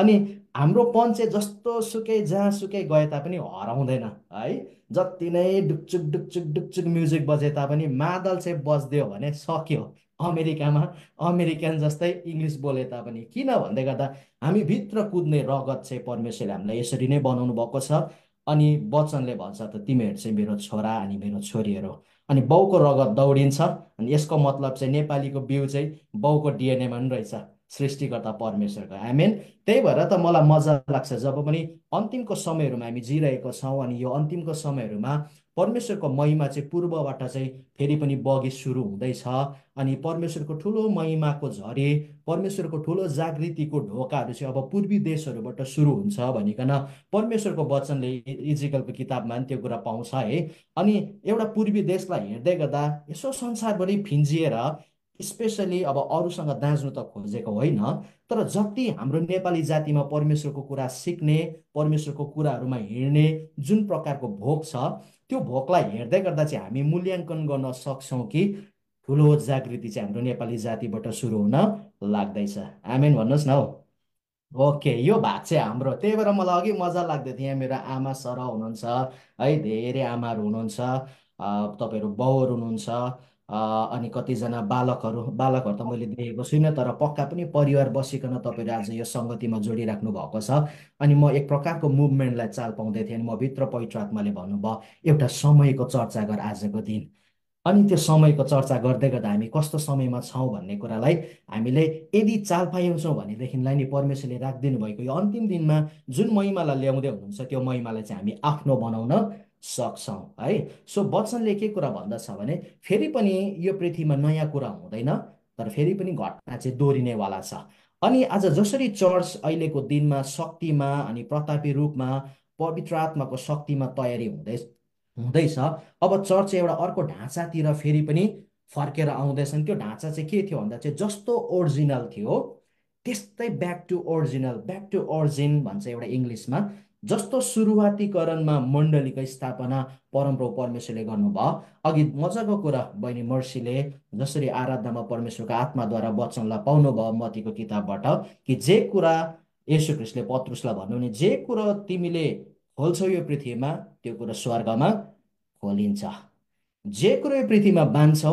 अनि हाम्रो पञ्चे जस्तो सुकै जहाँ सुकै गए तापनि हराउँदैन है जति नै डुकचुक डुकचुक डुकचुक म्युजिक बजे तापनि मादल चाहिँ बजिदियो भने सक्यो अमेरिकामा अमेरिकन जस्तै इङ्ग्लिस बोले तापनि किन भन्दै गर्दा हामी भित्र कुद्ने रगत चाहिँ परमेश्वरले हामीलाई यसरी नै बनाउनु भएको छ अनि वचनले भन्छ त तिमीहरू चाहिँ मेरो छोरा अनि मेरो छोरीहरू अनि बाउको रगत दौडिन्छ अनि यसको मतलब चाहिँ नेपालीको बिउ चाहिँ बाउको डिएनएमा पनि रहेछ सृष्टिकर्ता परमेश्वरको आइमेन त्यही भएर त मलाई मजा लाग्छ जब पनि अन्तिमको समयहरूमा हामी जिरहेको छौँ अनि यो अन्तिमको समयहरूमा परमेश्वरको महिमा चाहिँ पूर्वबाट चाहिँ फेरि पनि बगे सुरु हुँदैछ अनि परमेश्वरको ठुलो महिमाको झरे परमेश्वरको ठुलो जागृतिको ढोकाहरू चाहिँ अब पूर्वी देशहरूबाट सुरु हुन्छ भनिकन परमेश्वरको वचनले इजिकलको किताबमा त्यो कुरा पाउँछ है अनि एउटा पूर्वी देशलाई हेर्दै गर्दा यसो संसारभरि फिन्जिएर स्पेसली अब अरूसँग दाँच्नु त खोजेको होइन तर जति हाम्रो नेपाली जातिमा परमेश्वरको कुरा सिक्ने परमेश्वरको कुराहरूमा हिँड्ने जुन प्रकारको भोक छ त्यो भोकलाई हेर्दै गर्दा चाहिँ हामी मूल्याङ्कन गर्न सक्छौँ कि ठुलो जागृति चाहिँ हाम्रो नेपाली जातिबाट सुरु हुन लाग्दैछ आमेन भन्नुहोस् न हौ ओके यो भाग चाहिँ हाम्रो त्यही भएर मलाई अघि मजा लाग्दै थियो यहाँ मेरो आमा सर हुनुहुन्छ है धेरै आमाहरू हुनुहुन्छ तपाईँहरू बाउहरू हुनुहुन्छ अनि कतिजना बालकहरू बालकहरू त मैले देखेको छुइनँ तर पक्का पनि परिवार बसिकन तपाईँहरू आज यो सङ्गतिमा जोडिराख्नु भएको छ अनि म एक प्रकारको मुभमेन्टलाई चाल पाउँदै थिएँ अनि म भित्र पवित्र आत्माले भन्नुभयो एउटा समयको चर्चा गर आजको दिन अनि त्यो समयको चर्चा गर्दै गर्दा हामी कस्तो समयमा छौँ भन्ने कुरालाई हामीले यदि चाल पाइन्छौँ भनेदेखिलाई नि परमेश्वरले राखिदिनु भएको यो अन्तिम दिनमा जुन महिमालाई ल्याउँदै हुनुहुन्छ त्यो महिमालाई चाहिँ हामी आफ्नो बनाउन सक्छौँ है सो बच्चनले के कुरा भन्दछ भने फेरि पनि यो पृथ्वीमा नयाँ कुरा हुँदैन तर फेरि पनि घटना चाहिँ दोहोरिनेवाला छ अनि आज जसरी चर्च अहिलेको दिनमा शक्तिमा अनि प्रतापी रूपमा पवित्र आत्माको शक्तिमा तयारी हुँदै हुँदैछ अब चर्च एउटा अर्को ढाँचातिर फेरि पनि फर्केर आउँदैछन् त्यो ढाँचा चाहिँ के थियो भन्दा चाहिँ जस्तो ओरिजिनल थियो त्यस्तै back to original back to origin भन्छ एउटा इङ्ग्लिसमा जस्तो सुरुवातीकरणमा मण्डलीको स्थापना परमप्रभु परमेश्वरले गर्नुभयो अघि मजाको कुरा बहिनी मर्सीले जसरी आराधनामा परमेश्वरको आत्माद्वारा वचनलाई पाउनुभयो मतीको किताबबाट कि जे कुरा यशु ख्रिस्टले पत्रुसलाई भन्नु भने जे कुरो तिमीले खोल्छौ यो पृथ्वीमा त्यो कुरो स्वर्गमा खोलिन्छ जे कुरो यो पृथ्वीमा बाँध्छौ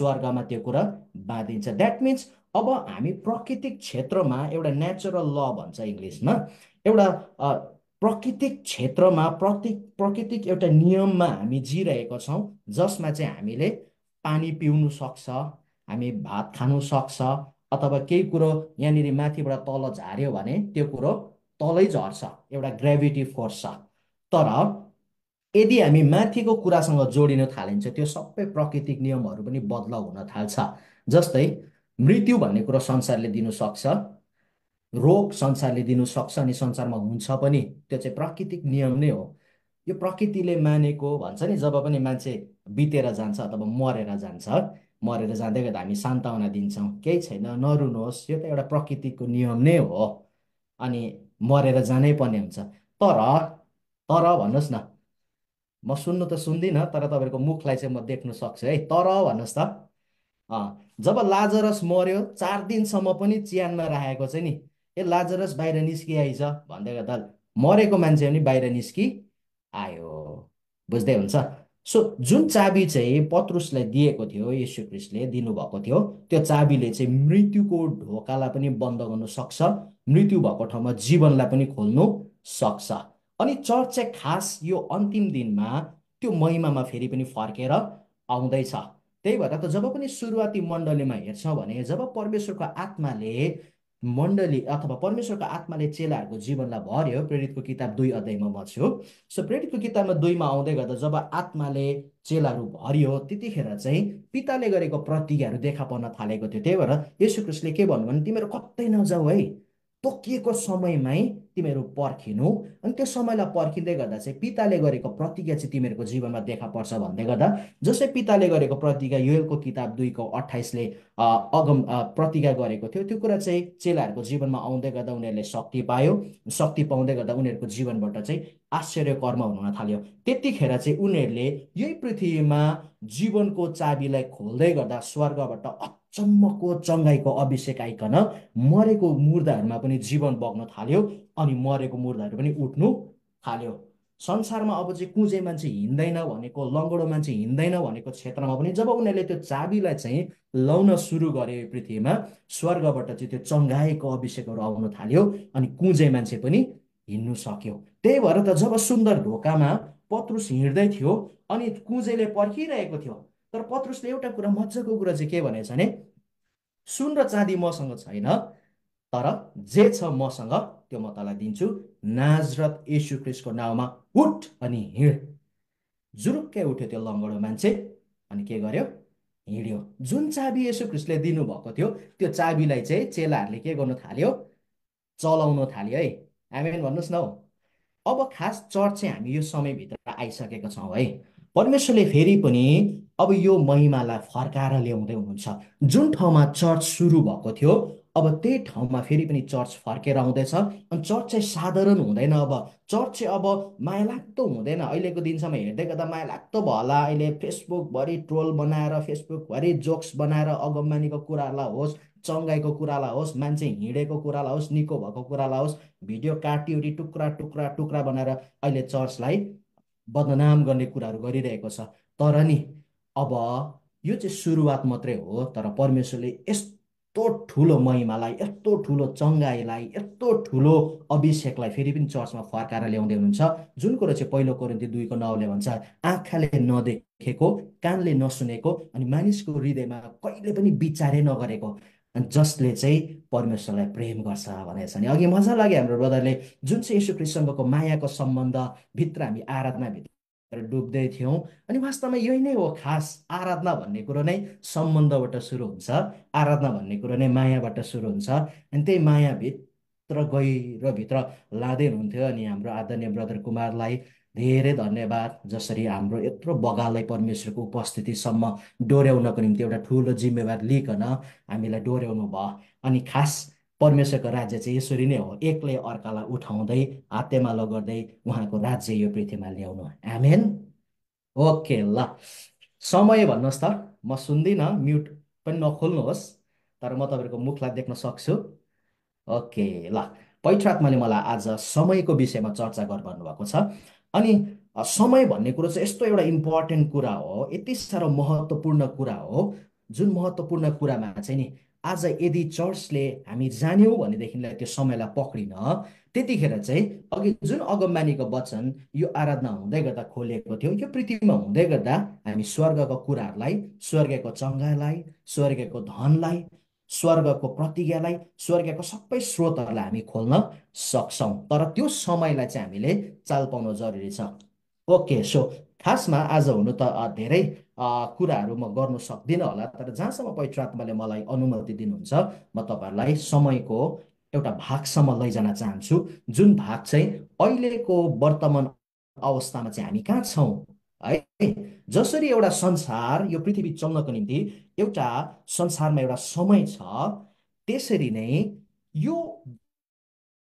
स्वर्गमा त्यो कुरा बाँधिन्छ द्याट मिन्स अब हामी प्राकृतिक क्षेत्रमा एउटा नेचुरल ल भन्छ इङ्ग्लिसमा एउटा प्राकृतिक क्षेत्रमा प्रति प्राकृतिक एउटा नियममा हामी जिरहेको छौँ जसमा चाहिँ हामीले पानी पिउनु सक्छ हामी भात खानु सक्छ अथवा केही कुरो यहाँनिर माथिबाट तल झार्यो भने त्यो कुरो तलै झर्छ एउटा ग्राभिटी फोर्स छ तर यदि हामी माथिको कुरासँग जोडिन थालिन्छ त्यो सबै प्राकृतिक नियमहरू पनि बदलाउ हुन थाल्छ जस्तै मृत्यु भन्ने कुरो संसारले दिनु सक्छ रोग संसारले दिनु सक्छ अनि संसारमा हुन्छ पनि त्यो चाहिँ प्राकृतिक नियम नै हो यो प्रकृतिले मानेको भन्छ नि जब पनि मान्छे बितेर जान्छ अथवा मरेर जान्छ मरेर जाँदै गर्दा हामी सान्तावना दिन्छौँ केही छैन नरुनुहोस् यो त एउटा प्रकृतिको नियम नै हो अनि मरेर जानै पर्ने हुन्छ तर तर भन्नुहोस् न म सुन्नु त सुन्दिनँ तर तपाईँहरूको मुखलाई चाहिँ म देख्न सक्छु है तर भन्नुहोस् त जब लाजरस मर्यो चार दिनसम्म पनि च्यानमा राखेको चाहिँ नि ए लाजरस बाहिर निस्किआइछ भन्दै गर्दा मरेको मान्छे पनि बाहिर निस्कि आयो बुझ्दै हुन्छ सो जुन चाबी चाहिँ पत्रुसलाई दिएको थियो यशु क्रिस्टले दिनुभएको थियो त्यो चाबीले चाहिँ मृत्युको ढोकालाई पनि बन्द गर्नु सक्छ मृत्यु भएको ठाउँमा जीवनलाई पनि खोल्नु सक्छ अनि चर्च चाहिँ खास यो अन्तिम दिनमा त्यो महिमामा फेरि पनि फर्केर आउँदैछ त्यही भएर त जब पनि सुरुवाती मण्डलीमा हेर्छौँ भने जब परमेश्वरको आत्माले मण्डली अथवा परमेश्वरको आत्माले चेलाहरूको जीवनलाई भर्यो प्रेरितको किताब दुई अध्यायमा म सो प्रेरितको किताबमा दुईमा आउँदै गर्दा जब आत्माले चेलाहरू भरियो त्यतिखेर चाहिँ पिताले गरेको प्रतिज्ञाहरू देखा पर्न थालेको थियो त्यही भएर यशु के भन्नु भने तिमीहरू कतै नजाऊ है तोकिएको समयमै तिमीहरू पर्खिनु अनि त्यो समयलाई पर्खिँदै गर्दा चाहिँ पिताले गरेको प्रतिज्ञा चाहिँ तिमीहरूको जीवनमा देखा पर्छ भन्दै गर्दा जसै पिताले गरेको प्रतिज्ञा योको किताब दुईको अठाइसले अगम प्रतिज्ञा गरेको थियो त्यो कुरा चाहिँ चेलाहरूको जीवनमा आउँदै गर्दा उनीहरूले शक्ति पायो शक्ति पाउँदै गर्दा उनीहरूको जीवनबाट चाहिँ आश्चर्य कर्म हुन थाल्यो त्यतिखेर चाहिँ उनीहरूले यही पृथ्वीमा जीवनको चाबीलाई खोल्दै गर्दा स्वर्गबाट चम्मकको चङ्गाईको अभिषेक आइकन मरेको मुर्दाहरूमा पनि जीवन बग्न थाल्यो अनि मरेको मुर्दाहरू पनि उठ्नु थाल्यो संसारमा अब चाहिँ कुजे मान्छे हिँड्दैन भनेको लङ्गडो मान्छे हिँड्दैन भनेको क्षेत्रमा पनि जब उनीहरूले त्यो चाबीलाई चाहिँ लाउन सुरु गरे पृथ्वीमा स्वर्गबाट चाहिँ त्यो चङ्घाएको अभिषेकहरू आउन थाल्यो अनि कुजे मान्छे पनि हिँड्नु सक्यो त्यही भएर त जब सुन्दर ढोकामा पत्रुस हिँड्दै थियो अनि कुजेले पर्खिरहेको थियो तर पत्रुसले एउटा कुरा मजाको कुरा चाहिँ के भनेछ भने सुन र चाँदी मसँग छैन तर जे छ मसँग त्यो म तँलाई दिन्छु नाजरत यशु क्रिस्टको नाउँमा उठ अनि हिँड जुरुक्कै उठ्यो त्यो लङ्गडो मान्छे अनि के गर्यो हिँड्यो जुन चाबी यसो क्रिस्टले दिनुभएको थियो त्यो चाबीलाई चाहिँ चेलाहरूले के गर्नु थाल्यो चलाउनु थाल्यो है हामी भन्नुहोस् न हौ अब खास चर्च चाहिँ हामी यो समयभित्र आइसकेका छौँ है परमेश्वरले फेरि पनि अब यो महिमालाई फर्काएर ल्याउँदै हुनुहुन्छ जुन ठाउँमा चर्च सुरु भएको थियो अब त्यही ठाउँमा फेरि पनि चर्च फर्केर आउँदैछ अनि चर्च चाहिँ साधारण हुँदैन अब चर्च चाहिँ अब माया लाग्दो हुँदैन अहिलेको दिनसम्म हेर्दै गर्दा माया लाग्दो भयो होला अहिले फेसबुकभरि ट्रोल बनाएर फेसबुकभरि जोक्स बनाएर अगमानीको कुराहरूलाई होस् चङ्गाईको कुरालाई होस् मान्छे हिँडेको कुरालाई होस् निको भएको कुरालाई होस् भिडियो काटिओरी टुक्रा टुक्रा टुक्रा बनाएर अहिले चर्चलाई बदनाम गर्ने कुराहरू गरिरहेको छ तर नि अब यो चाहिँ सुरुवात मात्रै हो तर परमेश्वरले यस्तो ठुलो महिमालाई यस्तो ठुलो चङ्गाईलाई यस्तो ठुलो अभिषेकलाई फेरि पनि चर्चमा फर्काएर ल्याउँदै हुनुहुन्छ जुन कुरो चाहिँ पहिलो कोरिन्ती दुईको नौले भन्छ आँखाले नदेखेको कानले नसुनेको अनि मानिसको हृदयमा कहिले पनि विचारै नगरेको जसले चाहिँ परमेश्वरलाई प्रेम गर्छ भनेर छ नि अघि मजा लाग्यो हाम्रो ब्रदरले जुन चाहिँ यसु क्रिस्टसँगको मायाको सम्बन्धभित्र हामी आराधनाभित्र डुब्दै थियौँ अनि वास्तवमा यही नै हो खास आराधना भन्ने कुरो नै सम्बन्धबाट सुरु हुन्छ आराधना भन्ने कुरो नै मायाबाट सुरु हुन्छ अनि त्यही मायाभित्र गहिरोभित्र लाँदै हुनुहुन्थ्यो अनि हाम्रो आदरणीय ब्रदर कुमारलाई धेरै धन्यवाद जसरी हाम्रो यत्रो बगाललाई परमेश्वरको उपस्थितिसम्म डोर्याउनको निम्ति एउटा ठुलो जिम्मेवार लिइकन हामीलाई डोर्याउनु भयो अनि खास परमेश्वरको राज्य चाहिँ यसरी नै हो एकले अर्कालाई उठाउँदै हातेमालो गर्दै उहाँको राज्य यो पृथ्वीमा ल्याउनु आमेन ओके ल समय भन्नुहोस् त म सुन्दिनँ म्युट पनि नखोल्नुहोस् तर म तपाईँहरूको मुखलाई देख्न सक्छु ओके ल मैले मलाई आज समयको विषयमा चर्चा गर भन्नुभएको छ अनि समय भन्ने कुरो चाहिँ यस्तो एउटा इम्पोर्टेन्ट कुरा हो यति साह्रो महत्त्वपूर्ण कुरा हो जुन महत्त्वपूर्ण कुरामा चाहिँ नि आज यदि चर्चले हामी जान्यौँ भनेदेखिलाई त्यो समयलाई पक्रिन त्यतिखेर चाहिँ अघि जुन अगमबानीको वचन यो आराधना हुँदै गर्दा खोलिएको थियो यो पृथ्वीमा हुँदै गर्दा हामी स्वर्गको कुराहरूलाई स्वर्गको चङ्गालाई स्वर्गको धनलाई स्वर्गको प्रतिज्ञालाई स्वर्गको सबै स्रोतहरूलाई हामी खोल्न सक्छौँ तर त्यो समयलाई चाहिँ हामीले चाल पाउन जरुरी छ ओके सो खासमा आज हुनु त धेरै कुराहरू म गर्न सक्दिनँ होला तर जहाँसम्म पवित्र आत्माले मलाई अनुमति दिनुहुन्छ म तपाईँहरूलाई समयको एउटा भागसम्म लैजान चाहन्छु जुन भाग चाहिँ अहिलेको वर्तमान अवस्थामा चाहिँ हामी कहाँ छौँ है जसरी एउटा संसार यो पृथ्वी चल्नको निम्ति एउटा संसारमा एउटा समय छ त्यसरी नै यो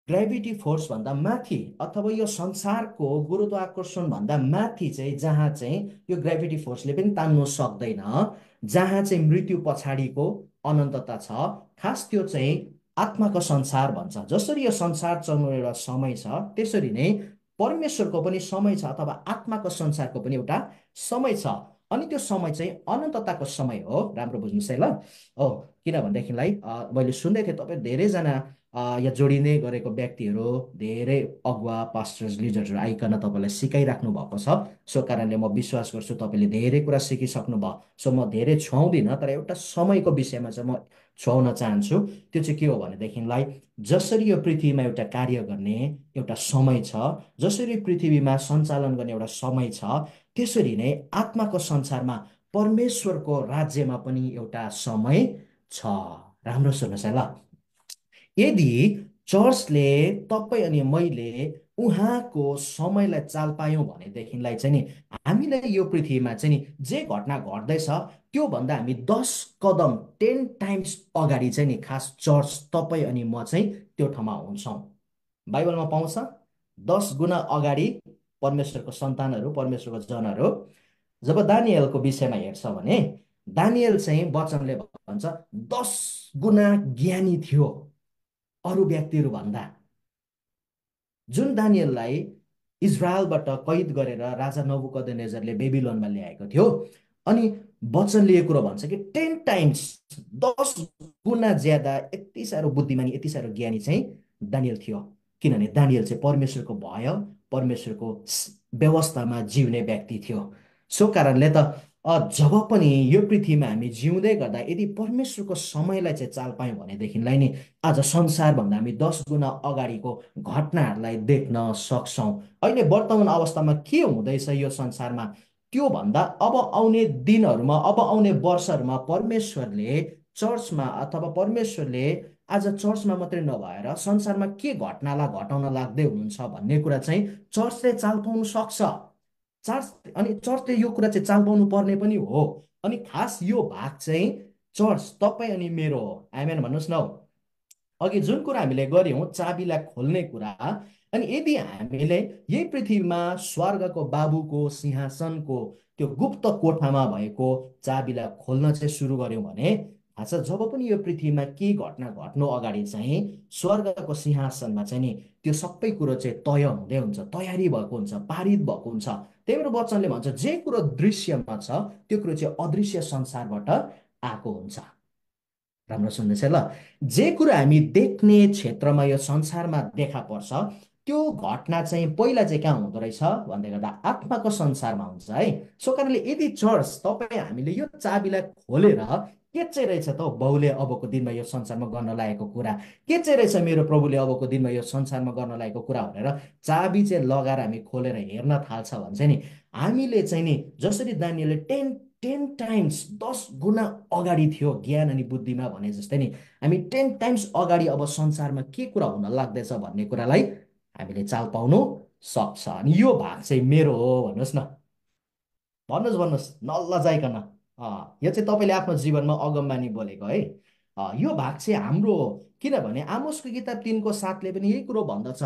ग्राभिटी फोर्सभन्दा माथि अथवा यो संसारको गुरुत्वाकर्षणभन्दा माथि चाहिँ जहाँ चाहिँ यो ग्राभिटी फोर्सले पनि तान्नु सक्दैन जहाँ चाहिँ मृत्यु पछाडिको अनन्तता छ खास त्यो चाहिँ आत्माको संसार भन्छ जसरी यो संसार चल्नु एउटा समय छ त्यसरी नै परमेश्वरको पनि समय छ अथवा आत्माको संसारको पनि एउटा समय छ अनि त्यो समय चाहिँ अनन्तताको समय हो राम्रो बुझ्नुहोस् है ल हो किनभनेदेखिलाई मैले सुन्दै थिएँ तपाईँ धेरैजना या जोडिने गरेको व्यक्तिहरू धेरै अगुवा पास्टर्स लिडर्सहरू आइकन तपाईँलाई सिकाइराख्नु भएको छ सो कारणले म विश्वास गर्छु तपाईँले धेरै कुरा सिकिसक्नु भयो सो म धेरै छुवाउँदिनँ तर एउटा समयको विषयमा चाहिँ म छुवाउन चाहन्छु त्यो चाहिँ के हो भनेदेखिलाई जसरी यो पृथ्वीमा एउटा कार्य गर्ने एउटा समय छ जसरी पृथ्वीमा सञ्चालन गर्ने एउटा समय छ त्यसरी नै आत्माको संसारमा परमेश्वरको राज्यमा पनि एउटा समय छ राम्रो सुन्नुहोस् है ल यदि चर्चले तपाईँ अनि मैले उहाँको समयलाई चाल पायौँ भनेदेखिलाई चाहिँ नि हामीलाई यो पृथ्वीमा चाहिँ नि जे घटना घट्दैछ त्योभन्दा हामी दस कदम टेन टाइम्स अगाडि चाहिँ नि खास चर्च तपाईँ अनि म चाहिँ त्यो ठाउँमा हुन्छौँ बाइबलमा पाउँछ दस गुणा अगाडि परमेश्वरको सन्तानहरू परमेश्वरको जनहरू जब दानियलको विषयमा हेर्छ भने दानियल चाहिँ वचनले भन्छ दस गुणा ज्ञानी थियो अरू भन्दा जुन दानियललाई इजरायलबाट कैद गरेर राजा नबुकदनेजरले बेबिलोनमा ल्याएको थियो अनि वचनले यो कुरो भन्छ कि टेन टाइम्स दस गुणा ज्यादा यति साह्रो बुद्धिमानी यति साह्रो ज्ञानी चाहिँ दानियल थियो किनभने दानियल चाहिँ परमेश्वरको भय परमेश्वरको व्यवस्थामा जिउने व्यक्ति थियो सो कारणले त जब पनि यो पृथ्वीमा हामी जिउँदै गर्दा यदि परमेश्वरको समयलाई चाहिँ चाल पायौँ भनेदेखिलाई नि आज संसारभन्दा हामी दस गुणा अगाडिको घटनाहरूलाई देख्न सक्छौँ अहिले वर्तमान अवस्थामा के हुँदैछ यो संसारमा त्योभन्दा अब आउने दिनहरूमा अब आउने वर्षहरूमा परमेश्वरले चर्चमा अथवा परमेश्वरले आज चर्चमा मात्रै नभएर संसारमा के घटनालाई घटाउन लाग्दै हुनुहुन्छ भन्ने कुरा चाहिँ चर्चले चाल पाउनु सक्छ चर्च अनि चर्चले यो कुरा चाहिँ चाल पाउनु पर्ने पनि हो अनि खास यो भाग चाहिँ चर्च तपाईँ अनि मेरो हो आइमेन भन्नुहोस् न अघि जुन कुरा हामीले गऱ्यौँ चाबीलाई खोल्ने कुरा अनि यदि हामीले यही पृथ्वीमा स्वर्गको बाबुको सिंहासनको त्यो गुप्त कोठामा भएको चाबीलाई खोल्न चाहिँ सुरु गऱ्यौँ भने थाहा छ जब पनि यो पृथ्वीमा केही घटना घट्नु अगाडि चाहिँ स्वर्गको सिंहासनमा चाहिँ नि त्यो सबै कुरो चाहिँ तय हुँदै हुन्छ तयारी भएको हुन्छ पारित भएको हुन्छ त्यही भएर वचनले भन्छ जे कुरो दृश्यमा छ त्यो कुरो चाहिँ अदृश्य संसारबाट आएको हुन्छ राम्रो सुन्दैछ ल जे कुरो हामी देख्ने क्षेत्रमा यो संसारमा देखा पर्छ त्यो घटना चाहिँ पहिला चाहिँ कहाँ हुँदो रहेछ भन्दै गर्दा आत्माको संसारमा हुन्छ है सो कारणले यदि चर्च तपाईँ हामीले यो चाबीलाई खोलेर के चाहिँ रहेछ त बाउले अबको दिनमा यो संसारमा गर्न लागेको कुरा के चाहिँ रहेछ मेरो प्रभुले अबको दिनमा यो संसारमा गर्न लागेको कुरा भनेर चाबी चाहिँ लगाएर हामी खोलेर हेर्न थाल्छ भन्छ नि हामीले चाहिँ नि जसरी दानीले टेन टेन टाइम्स दस गुणा अगाडि थियो ज्ञान अनि बुद्धिमा भने जस्तै नि हामी टेन टाइम्स अगाडि अब संसारमा के कुरा हुन लाग्दैछ भन्ने कुरालाई हामीले चाल पाउनु सक्छ अनि यो भाग चाहिँ मेरो हो भन्नुहोस् न भन्नुहोस् भन्नुहोस् नल्लजाइकन यो चाहिँ तपाईँले आफ्नो जीवनमा अगमबानी बोलेको है यो भाग चाहिँ हाम्रो हो किनभने आमोसको किताब तिनको साथले पनि यही कुरो भन्दछ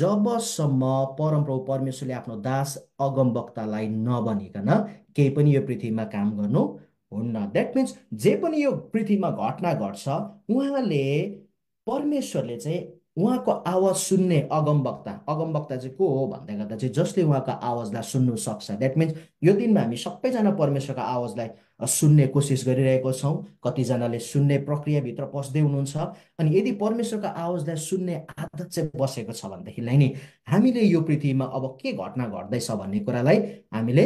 जबसम्म परमप्रभु परमेश्वरले आफ्नो दास अगमवक्तालाई वक्तालाई नबनिकन केही पनि यो पृथ्वीमा काम गर्नु हुन्न द्याट मिन्स जे पनि यो पृथ्वीमा घटना घट्छ उहाँले परमेश्वरले चाहिँ उहाँको आवाज सुन्ने अगम अगमवक्ता चाहिँ को हो भन्दै गर्दा चाहिँ जसले उहाँको आवाजलाई सुन्नु सक्छ द्याट मिन्स यो दिनमा हामी सबैजना परमेश्वरको आवाजलाई सुन्ने कोसिस गरिरहेको छौँ कतिजनाले सुन्ने प्रक्रियाभित्र पस्दै हुनुहुन्छ अनि यदि परमेश्वरको आवाजलाई सुन्ने आदत चाहिँ बसेको छ भनेदेखिलाई नि हामीले यो पृथ्वीमा अब के घटना घट्दैछ भन्ने कुरालाई हामीले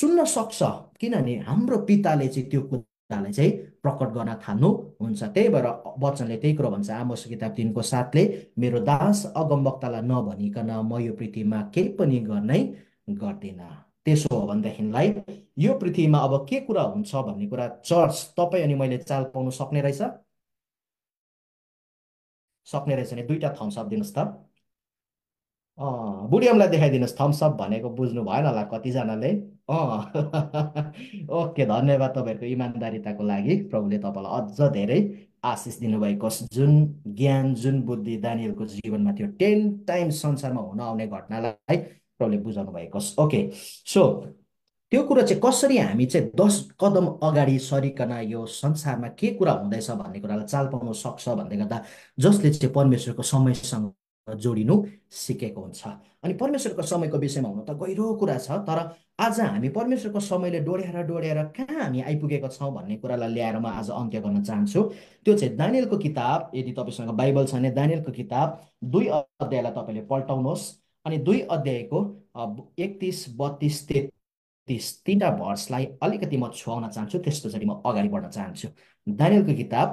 सुन्न सक्छ किनभने हाम्रो पिताले चाहिँ त्यो तालाई चाहिँ प्रकट गर्न थाल्नु हुन्छ त्यही भएर वचनले त्यही कुरो भन्छ आमोस किताब दिनको साथले मेरो दास अगमवक्तालाई नभनिकन म यो पृथ्वीमा केही पनि गर्नै गर्दिनँ त्यसो हो भनेदेखिलाई यो पृथ्वीमा अब के कुरा हुन्छ भन्ने कुरा चर्च तपाईँ अनि मैले चाल पाउनु सक्ने रहेछ सक्ने रहेछ भने दुईवटा अप दिनुहोस् त बुढियमलाई देखाइदिनुहोस् अप भनेको बुझ्नु भएन होला कतिजनाले ओके धन्यवाद तपाईँहरूको इमान्दारिताको लागि प्रभुले तपाईँलाई अझ धेरै आशिष दिनुभएको जुन ज्ञान जुन बुद्धि दानियलको जीवनमा थियो टेन टाइम संसारमा हुन आउने घटनालाई प्रभुले बुझाउनु भएको ओके सो त्यो कुरो चाहिँ कसरी हामी चाहिँ दस कदम अगाडि सरिकन यो संसारमा के कुरा हुँदैछ भन्ने कुरालाई चाल पाउन सक्छ भन्दै गर्दा जसले चाहिँ परमेश्वरको समयसँग जोडिनु सिकेको हुन्छ अनि परमेश्वरको समयको विषयमा हुनु त गहिरो कुरा छ तर आज हामी परमेश्वरको समयले डोड्याएर डोड्याएर कहाँ हामी आइपुगेका छौँ भन्ने कुरालाई ल्याएर म आज अन्त्य गर्न चाहन्छु त्यो चाहिँ दानियलको किताब यदि तपाईँसँग बाइबल छ भने दानियलको किताब दुई अध्यायलाई तपाईँले पल्टाउनुहोस् अनि दुई अध्यायको एकतिस बत्तिस तेत्तिस तिनवटा भर्सलाई अलिकति म छुवाउन चाहन्छु पछाडि म अगाडि बढ्न चाहन्छु दानियलको किताब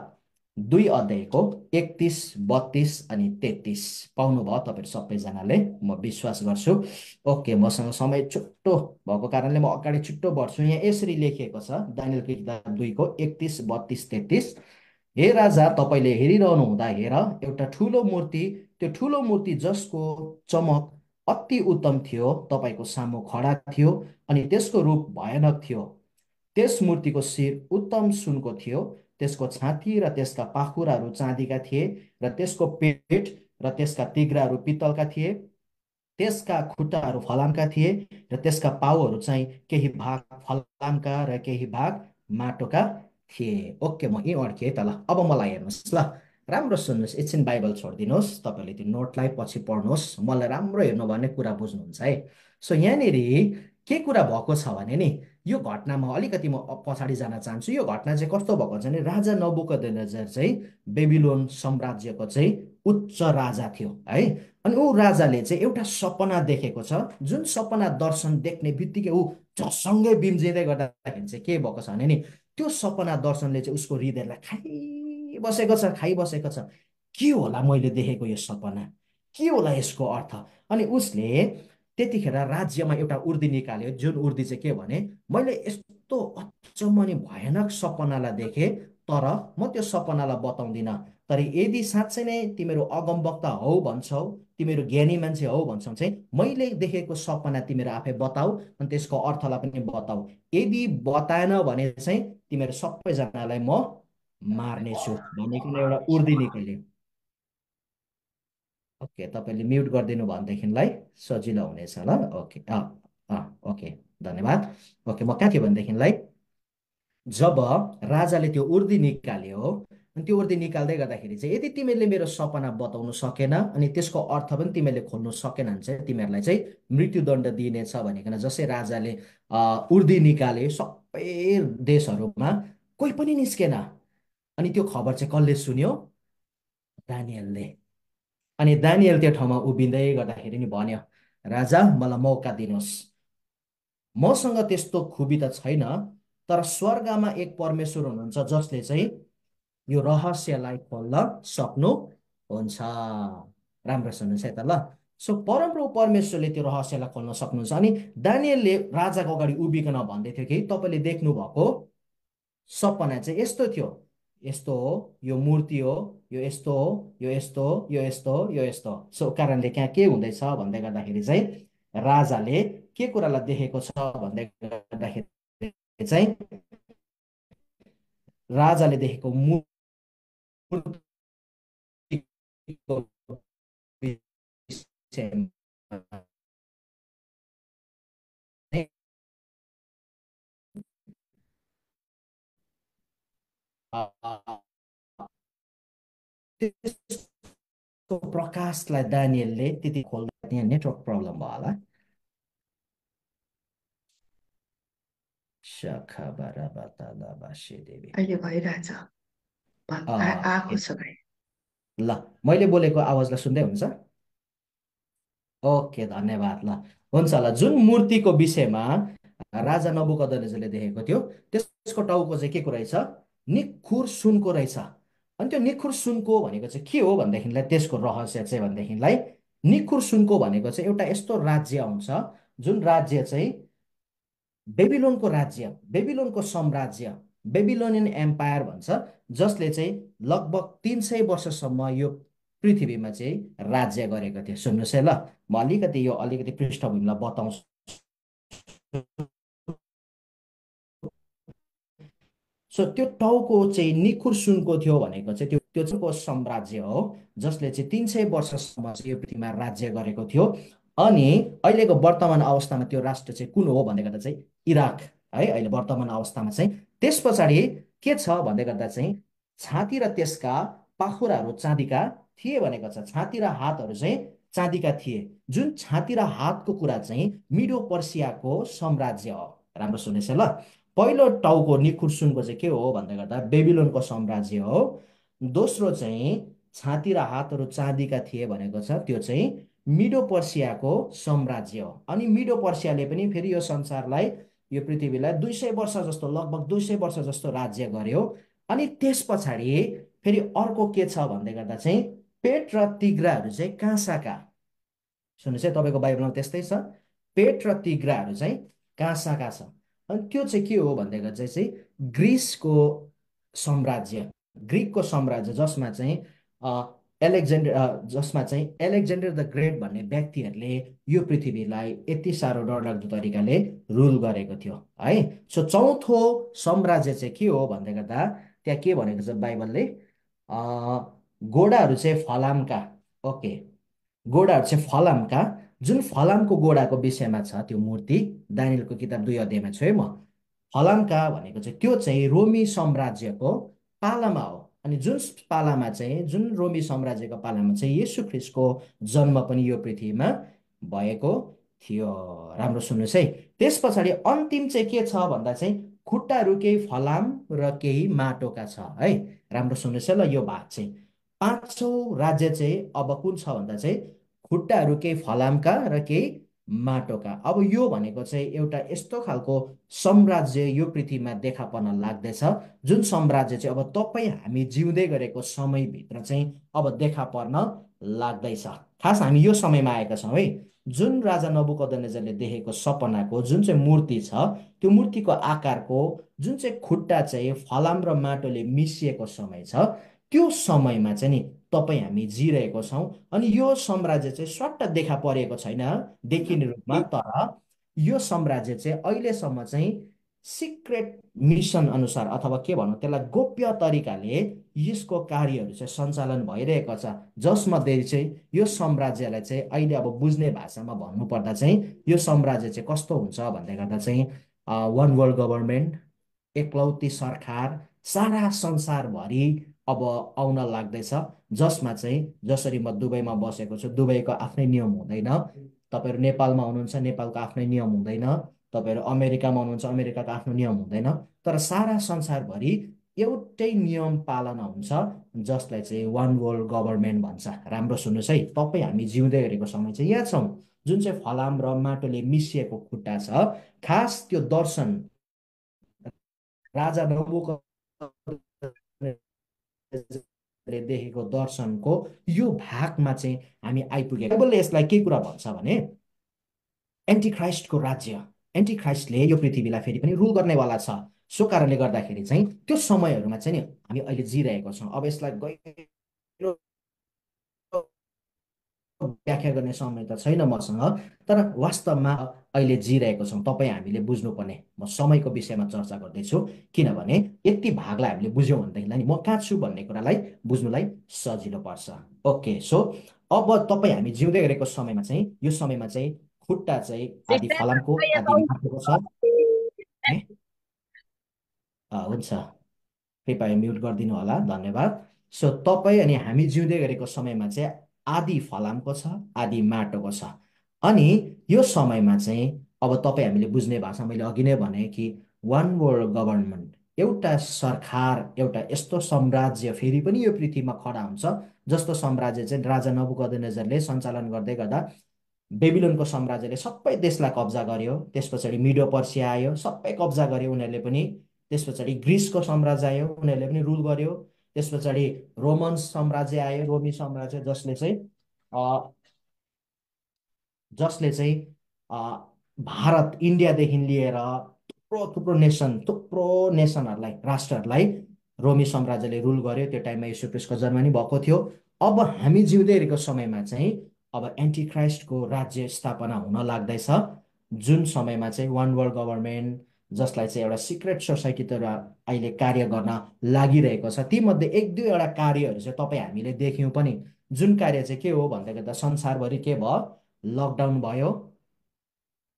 दुई अध्यायको एकतिस बत्तिस अनि तेत्तिस पाउनुभयो तपाईँहरू सबैजनाले म विश्वास गर्छु ओके मसँग समय छुट्टो भएको कारणले म अगाडि छुट्टो बढ्छु यहाँ यसरी लेखिएको छ दानियलको किताब दुईको एकतिस बत्तिस तेत्तिस हे राजा तपाईँले हेरिरहनु हुँदा हेर एउटा ठुलो मूर्ति त्यो ठुलो मूर्ति जसको चमक अति उत्तम थियो तपाईँको सामु खडा थियो अनि त्यसको रूप भयानक थियो त्यस मूर्तिको शिर उत्तम सुनको थियो त्यसको छाती र त्यसका पाखुराहरू चाँदीका थिए र त्यसको पेट र त्यसका तिग्राहरू पित्तलका थिए त्यसका खुट्टाहरू फलामका थिए र त्यसका पाउहरू चाहिँ केही भाग फलामका र केही भाग माटोका थिए ओके म यहीँ अड्केँ त ल अब मलाई हेर्नुहोस् ल राम्रो सुन्नुहोस् एकछिन बाइबल छोडिदिनुहोस् तपाईँले त्यो नोटलाई पछि पढ्नुहोस् मलाई राम्रो हेर्नु भन्ने कुरा बुझ्नुहुन्छ है सो यहाँनिर के कुरा भएको छ भने नि यो घटनामा अलिकति म पछाडि जान चाहन्छु यो घटना चाहिँ कस्तो भएको छ भने राजा नबुकदेनजर चाहिँ बेबिलोन साम्राज्यको चाहिँ उच्च राजा थियो है अनि ऊ राजाले चाहिँ एउटा सपना देखेको छ जुन सपना दर्शन देख्ने बित्तिकै ऊ झसँगै बिम्जिँदै गर्दाखेरि चाहिँ के भएको छ भने नि त्यो सपना दर्शनले चाहिँ उसको हृदयलाई खाइबसेको छ खाइबसेको छ के होला मैले देखेको यो सपना के होला यसको अर्थ अनि उसले त्यतिखेर राज्यमा एउटा उर्दी निकाल्यो जुन उर्दी चाहिँ के भने मैले यस्तो अचम्म अचम्मनी भयानक सपनालाई देखेँ तर म त्यो सपनालाई बताउँदिनँ तर यदि साँच्चै नै तिमीहरू अगमवक्ता हौ भन्छौ तिमीहरू ज्ञानी मान्छे हौ भन्छौ चाहिँ मैले देखेको सपना तिमीहरू आफै बताऊ अनि त्यसको अर्थलाई पनि बताऊ यदि बताएन भने चाहिँ तिमीहरू सबैजनालाई म मार्नेछु भनेको एउटा उर्दी निकाल्यो ओके तपाईँले म्युट गरिदिनु भनेदेखिलाई सजिलो हुनेछ ल ओके अँ अँ ओके धन्यवाद ओके म कहाँ थियो भनेदेखिलाई जब राजाले त्यो उर्दी निकाल्यो अनि त्यो उर्दी निकाल्दै गर्दाखेरि चाहिँ यदि तिमीहरूले मेरो सपना बताउनु सकेन अनि त्यसको अर्थ पनि तिमीहरूले खोल्नु सकेन भने चाहिँ तिमीहरूलाई चाहिँ मृत्युदण्ड दिइनेछ भनिकन जसै राजाले उर्दी निकाले सबै देशहरूमा कोही पनि निस्केन अनि त्यो खबर चाहिँ कसले सुन्यो दानियलले अनि दानियल त्यो ठाउँमा उभिँदै गर्दाखेरि नि भन्यो राजा मलाई मौका दिनुहोस् मसँग त्यस्तो खुबी त छैन तर स्वर्गमा एक परमेश्वर हुनुहुन्छ जसले चाहिँ यो रहस्यलाई खोल्न सक्नु हुन्छ राम्रो सुन्नुहोस् है त ल सो परम परमप्रभु परमेश्वरले त्यो रहस्यलाई खोल्न सक्नुहुन्छ अनि दानियलले राजाको अगाडि उभिकन भन्दै थियो कि तपाईँले देख्नुभएको सपना चाहिँ यस्तो थियो यस्तो हो यो मूर्ति हो यो यस्तो हो यो यस्तो हो यो यस्तो हो यो यस्तो हो सो कारणले त्यहाँ के हुँदैछ भन्दै गर्दाखेरि चाहिँ राजाले के कुरालाई देखेको छ भन्दै गर्दाखेरि चाहिँ राजाले देखेको मूर्ति त्यसको प्रकाशलाई दानियलले त्यति खोल्दा त्यहाँ नेटवर्क प्रब्लम भयो होला ल मैले बोलेको आवाजलाई सुन्दै हुन्छ ओके धन्यवाद ल हुन्छ ल जुन मूर्तिको विषयमा राजा नबुकदनेजले देखेको थियो त्यसको टाउको चाहिँ के कुरा रहेछ निखुर सुनको रहेछ अनि त्यो निखुर सुनको भनेको चाहिँ के हो भनेदेखिलाई त्यसको रहस्य चाहिँ भनेदेखिलाई निखुर सुनको भनेको चाहिँ एउटा यस्तो राज्य आउँछ जुन राज्य चाहिँ बेबिलोनको राज्य बेबिलोनको साम्राज्य बेबिलोनियन एम्पायर भन्छ जसले चाहिँ लगभग तिन सय वर्षसम्म यो पृथ्वीमा चाहिँ राज्य गरेको थियो सुन्नुहोस् है ल म अलिकति यो अलिकति पृष्ठभूमिलाई बताउँछु सो त्यो टाउको चाहिँ निखुर सुनको थियो भनेको चाहिँ त्यो त्यो चाहिँ साम्राज्य हो जसले चाहिँ तिन सय वर्षसम्म चाहिँ यो पृथ्वीमा राज्य गरेको थियो अनि अहिलेको वर्तमान अवस्थामा त्यो राष्ट्र चाहिँ कुन हो भन्दै गर्दा चाहिँ इराक है अहिले वर्तमान अवस्थामा चाहिँ त्यस पछाडि के छ भन्दै गर्दा चाहिँ छाती र त्यसका पाखुराहरू चाँदीका थिए भनेको छ छाती र हातहरू चाहिँ चाँदीका थिए जुन छाती र हातको कुरा चाहिँ मिडो पर्सियाको साम्राज्य हो राम्रो सुनेछ ल पहिलो टाउको निकुर्सुनको चाहिँ के हो भन्दै गर्दा बेबिलोनको साम्राज्य हो दोस्रो चाहिँ छाती र हातहरू चाँदीका थिए भनेको छ त्यो चाहिँ मिडो पर्सियाको साम्राज्य हो अनि मिडो पर्सियाले पनि फेरि यो संसारलाई यो पृथ्वीलाई दुई सय वर्ष जस्तो लगभग दुई सय वर्ष जस्तो राज्य गर्यो अनि त्यस पछाडि फेरि अर्को के छ भन्दै गर्दा चाहिँ पेट र तिग्राहरू चाहिँ काँसाका सुन्नुहोस् है तपाईँको बाइबलमा त्यस्तै छ पेट र तिग्राहरू चाहिँ काँसाका छ अनि त्यो चाहिँ के हो भन्दाखेरि चाहिँ चाहिँ ग्रिसको साम्राज्य ग्रिकको साम्राज्य जसमा चाहिँ एलेक्जेन्डर जसमा चाहिँ एलेक्जेन्डर द ग्रेट भन्ने व्यक्तिहरूले यो पृथ्वीलाई यति साह्रो डरलाग्दो तरिकाले रुल गरेको थियो है सो चौथो साम्राज्य चाहिँ के हो भन्दै गर्दा त्यहाँ के भनेको छ बाइबलले घोडाहरू चाहिँ फलामका ओके घोडाहरू चाहिँ फलामका जुन फलामको गोडाको विषयमा छ त्यो मूर्ति दानिलको किताब दुई अध्यायमा छु है म फलामका भनेको चाहिँ त्यो चाहिँ रोमी साम्राज्यको पालामा हो अनि जुन पालामा चाहिँ जुन रोमी साम्राज्यको पालामा चाहिँ यीशु ख्रिस्टको जन्म पनि यो पृथ्वीमा भएको थियो राम्रो सुन्नुहोस् है त्यस पछाडि अन्तिम चाहिँ के छ भन्दा चाहिँ खुट्टाहरू केही फलाम र केही माटोका छ है राम्रो सुन्नुहोस् है ल यो भाग चाहिँ पाँचौँ राज्य चाहिँ अब कुन छ भन्दा चाहिँ खुट्टाहरू केही फलामका र केही माटोका अब यो भनेको चाहिँ एउटा यस्तो खालको साम्राज्य यो पृथ्वीमा देखा पर्न लाग्दैछ जुन साम्राज्य चाहिँ अब तपाईँ हामी जिउँदै गरेको समयभित्र चाहिँ अब देखा पर्न लाग्दैछ खास हामी यो समयमा आएका छौँ है जुन राजा नबुकदनेजरले देखेको सपनाको जुन चाहिँ मूर्ति छ त्यो मूर्तिको आकारको जुन चाहिँ खुट्टा चाहिँ फलाम र माटोले मिसिएको समय छ त्यो समयमा चाहिँ नि तपाईँ हामी जिरहेको छौँ अनि यो साम्राज्य चाहिँ स्वाट देखा परेको छैन देखिने रूपमा तर यो साम्राज्य चाहिँ अहिलेसम्म चाहिँ सिक्रेट मिसन अनुसार अथवा के भनौँ त्यसलाई गोप्य तरिकाले यसको कार्यहरू चाहिँ सञ्चालन भइरहेको छ जसमध्ये चाहिँ यो साम्राज्यलाई चाहिँ अहिले अब बुझ्ने भाषामा भन्नुपर्दा चाहिँ यो साम्राज्य चाहिँ कस्तो हुन्छ भन्दै गर्दा चाहिँ वान वर्ल्ड गभर्मेन्ट एकलौती सरकार सारा संसारभरि अब आउन लाग्दैछ जसमा चाहिँ जसरी म दुबईमा बसेको छु दुबईको आफ्नै नियम हुँदैन तपाईँहरू नेपालमा हुनुहुन्छ नेपालको आफ्नै नियम हुँदैन तपाईँहरू अमेरिकामा हुनुहुन्छ अमेरिकाको आफ्नो नियम हुँदैन तर सारा संसारभरि एउटै नियम पालना हुन्छ जसलाई चाहिँ वान वर्ल्ड गभर्मेन्ट भन्छ राम्रो सुन्नुहोस् है तपाईँ हामी जिउँदै गरेको समय चाहिँ यहाँ छौँ जुन चाहिँ फलाम र माटोले मिसिएको खुट्टा छ खास त्यो दर्शन राजा नबुक देखेको दर्शनको यो भागमा चाहिँ हामी आइपुगेको बाइबलले यसलाई के कुरा भन्छ भने एन्टी राज्य एन्टी यो पृथ्वीलाई फेरि पनि रुल गर्नेवाला छ सो कारणले गर्दाखेरि चाहिँ त्यो समयहरूमा चाहिँ नि हामी अहिले जिरहेको छौँ अब यसलाई गहिरो व्याख्या गर्ने समय त छैन मसँग तर वास्तवमा अहिले जिरहेको छौँ तपाईँ हामीले बुझ्नुपर्ने म समयको विषयमा चर्चा गर्दैछु किनभने यति भागलाई हामीले बुझ्यौँ भनेदेखिलाई म कहाँ छु भन्ने कुरालाई बुझ्नुलाई सजिलो पर्छ ओके सो अब तपाईँ हामी जिउँदै गरेको समयमा चाहिँ यो समयमा चाहिँ खुट्टा चाहिँ आदि फलामको आदि छ हुन्छ कृपया म्युट गरिदिनु होला धन्यवाद सो तपाईँ अनि हामी जिउँदै गरेको समयमा चाहिँ आदि फलामको छ आदि माटोको छ अनि यो समयमा चाहिँ अब तपाईँ हामीले बुझ्ने भाषा मैले अघि नै भने कि वान वर्ल्ड गभर्मेन्ट एउटा सरकार एउटा यस्तो साम्राज्य फेरि पनि यो पृथ्वीमा खडा हुन्छ जस्तो साम्राज्य चाहिँ राजा नबुकदनेजरले सञ्चालन गर्दै गर्दा बेबिलोनको साम्राज्यले सबै देशलाई कब्जा गर्यो त्यस पछाडि मिडो पर्सिया आयो सबै कब्जा गर्यो उनीहरूले पनि त्यस पछाडि ग्रिसको साम्राज्य आयो उनीहरूले पनि रुल गर्यो त्यस पछाडि रोमन साम्राज्य आयो रोमी साम्राज्य जसले चाहिँ जसले चाहिँ भारत इन्डियादेखि लिएर थुप्रो थुप्रो नेसन थुप्रो नेसनहरूलाई राष्ट्रहरूलाई रोमी साम्राज्यले रुल गर्यो त्यो टाइममा युसुप्रिसको जन्म नि भएको थियो अब हामी जिउँदै गरेको समयमा चाहिँ अब एन्टी क्राइस्टको राज्य स्थापना हुन लाग्दैछ जुन समयमा चाहिँ वान वर्ल्ड गभर्मेन्ट जसलाई चाहिँ एउटा सिक्रेट सोसाइटीद्वारा अहिले कार्य गर्न लागिरहेको छ तीमध्ये एक दुईवटा कार्यहरू चाहिँ तपाईँ हामीले देख्यौँ पनि जुन कार्य चाहिँ के हो भन्दाखेरि त संसारभरि के भयो लकडाउन भयो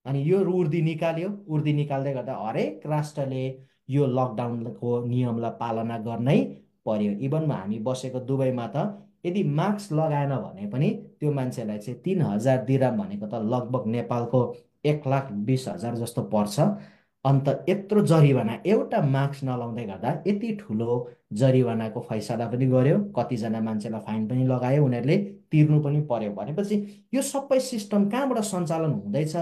अनि यो उर्दी निकाल्यो उर्दी निकाल्दै गर्दा हरेक राष्ट्रले यो लकडाउनको नियमलाई पालना गर्नै पर्यो इभन हामी बसेको दुबईमा त यदि मास्क लगाएन भने पनि त्यो मान्छेलाई चाहिँ तिन हजार दिराम भनेको त लगभग नेपालको एक लाख बिस हजार जस्तो पर्छ अन्त यत्रो जरिवाना एउटा मार्क्स नलाउँदै गर्दा यति ठुलो जरिवानाको फैसला पनि गर्यो कतिजना मान्छेलाई फाइन पनि लगायो उनीहरूले तिर्नु पनि पर्यो भनेपछि यो सबै सिस्टम कहाँबाट सञ्चालन हुँदैछ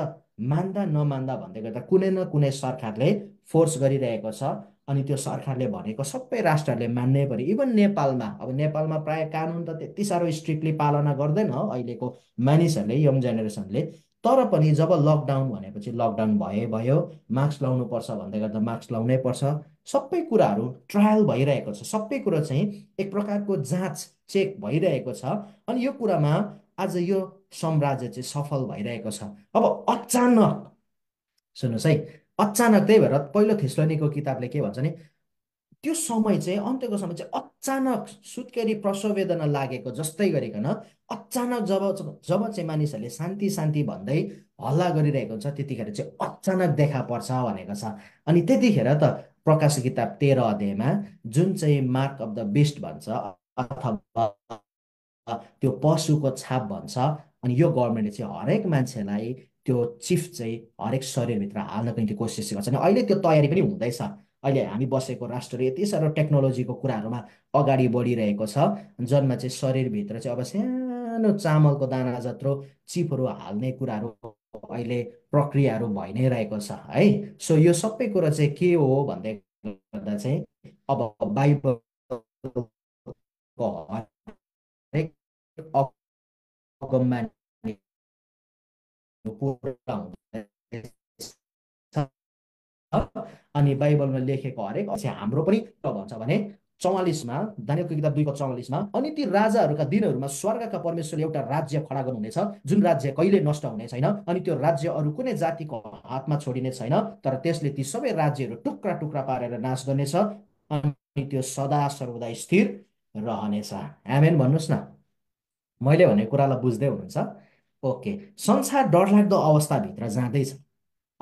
मान्दा नमान्दा भन्दै गर्दा कुनै न कुनै सरकारले फोर्स गरिरहेको छ अनि त्यो सरकारले भनेको सबै राष्ट्रहरूले मान्नै पऱ्यो इभन नेपालमा अब नेपालमा प्रायः कानुन त त्यति साह्रो स्ट्रिक्टली पालना गर्दैन अहिलेको मानिसहरूले यङ जेनेरेसनले तर पनि जब लकडाउन भनेपछि लकडाउन भए भयो मास्क लाउनुपर्छ भन्दै गर्दा मास्क लाउनै पर्छ सबै कुराहरू ट्रायल भइरहेको छ सबै कुरो चाहिँ एक प्रकारको जाँच चेक भइरहेको छ अनि यो कुरामा आज यो साम्राज्य चाहिँ सफल भइरहेको छ अब अचानक सुन्नुहोस् है अचानक त्यही भएर पहिलो थिस्लोनीको किताबले के भन्छ नि त्यो समय चाहिँ अन्त्यको समय चाहिँ अचानक सुत्केरी प्रसवेदना लागेको जस्तै गरिकन अचानक जब जब चाहिँ मानिसहरूले शान्ति शान्ति भन्दै हल्ला गरिरहेको हुन्छ त्यतिखेर चाहिँ अचानक देखा पर्छ भनेको छ अनि त्यतिखेर त प्रकाश किताब तेह्र अध्यायमा जुन चाहिँ मार्क अफ द बेस्ट भन्छ अथवा त्यो पशुको छाप भन्छ अनि यो गभर्मेन्टले चाहिँ हरेक मान्छेलाई त्यो चिफ चाहिँ हरेक शरीरभित्र हाल्नको निम्ति कोसिस गर्छ अनि अहिले त्यो तयारी पनि हुँदैछ अहिले हामी बसेको राष्ट्रले यति साह्रो टेक्नोलोजीको कुराहरूमा अगाडि बढिरहेको छ जन्म चाहिँ शरीरभित्र चाहिँ अब सानो चामलको दाना जत्रो चिपहरू हाल्ने कुराहरू अहिले प्रक्रियाहरू भइ नै रहेको छ है सो यो सबै कुरा चाहिँ के हो भन्दै गर्दा चाहिँ अब बाइबलको हरेक अगममा अनि बाइबलमा लेखेको हरेक हाम्रो पनि भन्छ भने चौवालिसमा दानियलको किताब दुईको चौवालिसमा अनि ती राजाहरूका दिनहरूमा स्वर्गका परमेश्वरले एउटा राज्य खडा गर्नुहुनेछ जुन राज्य कहिले नष्ट हुने छैन अनि त्यो राज्य अरू कुनै जातिको हातमा छोडिने छैन तर त्यसले ती सबै राज्यहरू टुक्रा टुक्रा पारेर नाश गर्नेछ अनि त्यो सदा सर्वदा स्थिर रहनेछ आमेन भन्नुहोस् न मैले भनेको कुरालाई बुझ्दै हुनुहुन्छ ओके संसार डरलाग्दो अवस्थाभित्र जाँदैछ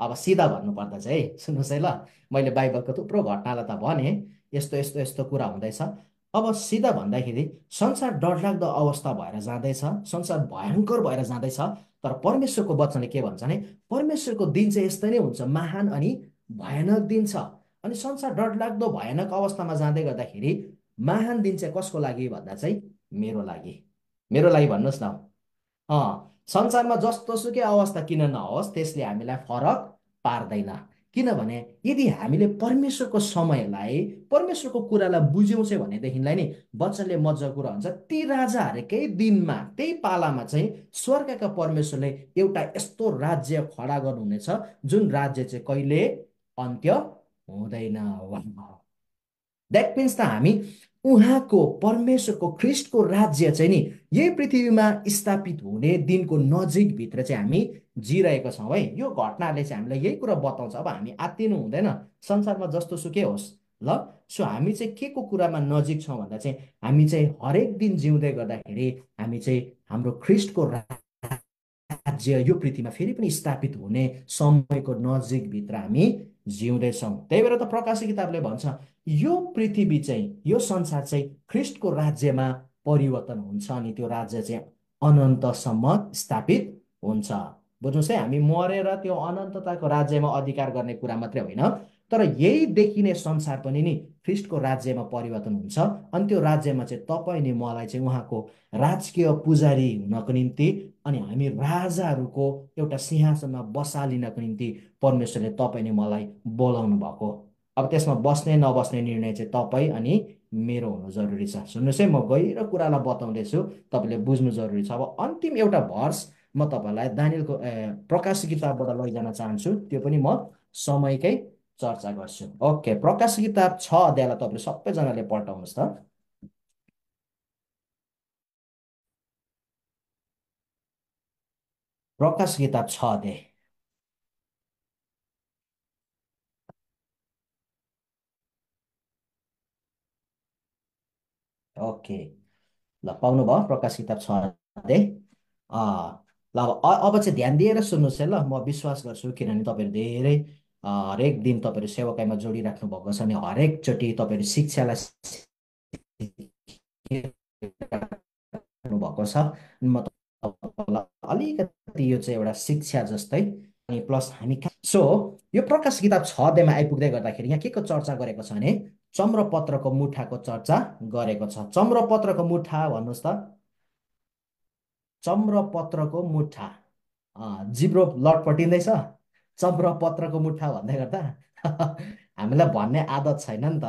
अब सिधा भन्नुपर्दा चाहिँ है सुन्नुहोस् है ल मैले बाइबलको थुप्रो घटनालाई त भने यस्तो यस्तो यस्तो कुरा हुँदैछ अब सिधा भन्दाखेरि संसार डरलाग्दो अवस्था भएर जाँदैछ संसार भयङ्कर भएर जाँदैछ तर परमेश्वरको वचनले के भन्छ भने परमेश्वरको दिन चाहिँ यस्तै नै हुन्छ महान अनि भयानक दिन छ अनि संसार डरलाग्दो भयानक अवस्थामा जाँदै गर्दाखेरि महान दिन चाहिँ कसको लागि भन्दा चाहिँ मेरो लागि मेरो लागि भन्नुहोस् न अँ संसारमा जस्तोसुकै अवस्था किन नहोस् त्यसले हामीलाई फरक पार्दैन किनभने यदि हामीले परमेश्वरको समयलाई परमेश्वरको कुरालाई बुझ्यौँ भनेदेखिलाई नि वचनले मजा कुरा हुन्छ ती राजाहरूकै दिनमा त्यही पालामा चाहिँ स्वर्गका परमेश्वरले एउटा यस्तो राज्य खडा गर्नुहुनेछ जुन राज्य चाहिँ कहिले अन्त्य हुँदैन द्याट मिन्स त हामी उहाँको परमेश्वरको ख्रिस्टको राज्य चाहिँ नि यही पृथ्वीमा स्थापित हुने दिनको नजिकभित्र चाहिँ हामी जिरहेको छौँ है यो घटनाले चाहिँ हामीलाई यही कुरा बताउँछ अब हामी आत्तिनु हुँदैन संसारमा जस्तो सुकै होस् ल सो हामी चाहिँ के को कुरामा नजिक छौँ भन्दा चाहिँ हामी चाहिँ हरेक दिन जिउँदै गर्दाखेरि हामी चाहिँ हाम्रो ख्रिस्टको राज्य यो पृथ्वीमा फेरि पनि स्थापित हुने समयको नजिकभित्र हामी जिउँदैछौँ त्यही भएर त प्रकाश किताबले भन्छ यो पृथ्वी चाहिँ यो संसार चाहिँ ख्रिस्टको राज्यमा परिवर्तन हुन्छ अनि त्यो राज्य चाहिँ अनन्तसम्म स्थापित हुन्छ बुझ्नुहोस् है हामी मरेर त्यो अनन्तताको राज्यमा अधिकार गर्ने कुरा मात्रै होइन तर यही देखिने संसार पनि नि ख्रिस्टको राज्यमा परिवर्तन हुन्छ अनि त्यो राज्यमा चाहिँ तपाईँ नि मलाई चाहिँ उहाँको राजकीय पुजारी हुनको निम्ति अनि हामी राजाहरूको एउटा सिंहासनमा बसालिनको निम्ति परमेश्वरले तपाईँ नि मलाई बोलाउनु भएको अब त्यसमा बस्ने नबस्ने निर्णय चाहिँ तपाईँ अनि मेरो हुनु जरुरी छ सुन्नुहोस् है म गहिरो कुरालाई बताउँदैछु तपाईँले बुझ्नु जरुरी छ अब अन्तिम एउटा भर्स म तपाईँलाई दानिलको प्रकाश किताबबाट लैजान चाहन्छु त्यो पनि म समयकै चर्चा गर्छु ओके प्रकाश किताब छ अध्यायलाई तपाईँले सबैजनाले पल्टाउनुहोस् त प्रकाश किताब छ अध्याय ओके ल पाउनु भयो प्रकाश किताब छ अध्याय ल अब अब चाहिँ ध्यान दिएर सुन्नुहोस् है ल म विश्वास गर्छु किनभने तपाईँहरू धेरै हरेक दिन तपाईँहरू सेवाकाईमा जोडिराख्नु भएको छ अनि हरेकचोटि तपाईँहरू शिक्षालाई भएको छ म अलिकति यो चाहिँ एउटा शिक्षा जस्तै अनि प्लस हामी सो यो प्रकाश किताब छ देमा आइपुग्दै गर्दाखेरि यहाँ के को चर्चा गरेको छ भने चम्रपत्रको मुठाको चर्चा गरेको छ चम्रपत्रको मुठा भन्नुहोस् त चम्रपत्रको मुठा जिब्रो लटपटिँदैछ चब्र पत्रको मुठा भन्दै गर्दा हामीलाई भन्ने आदत छैन नि त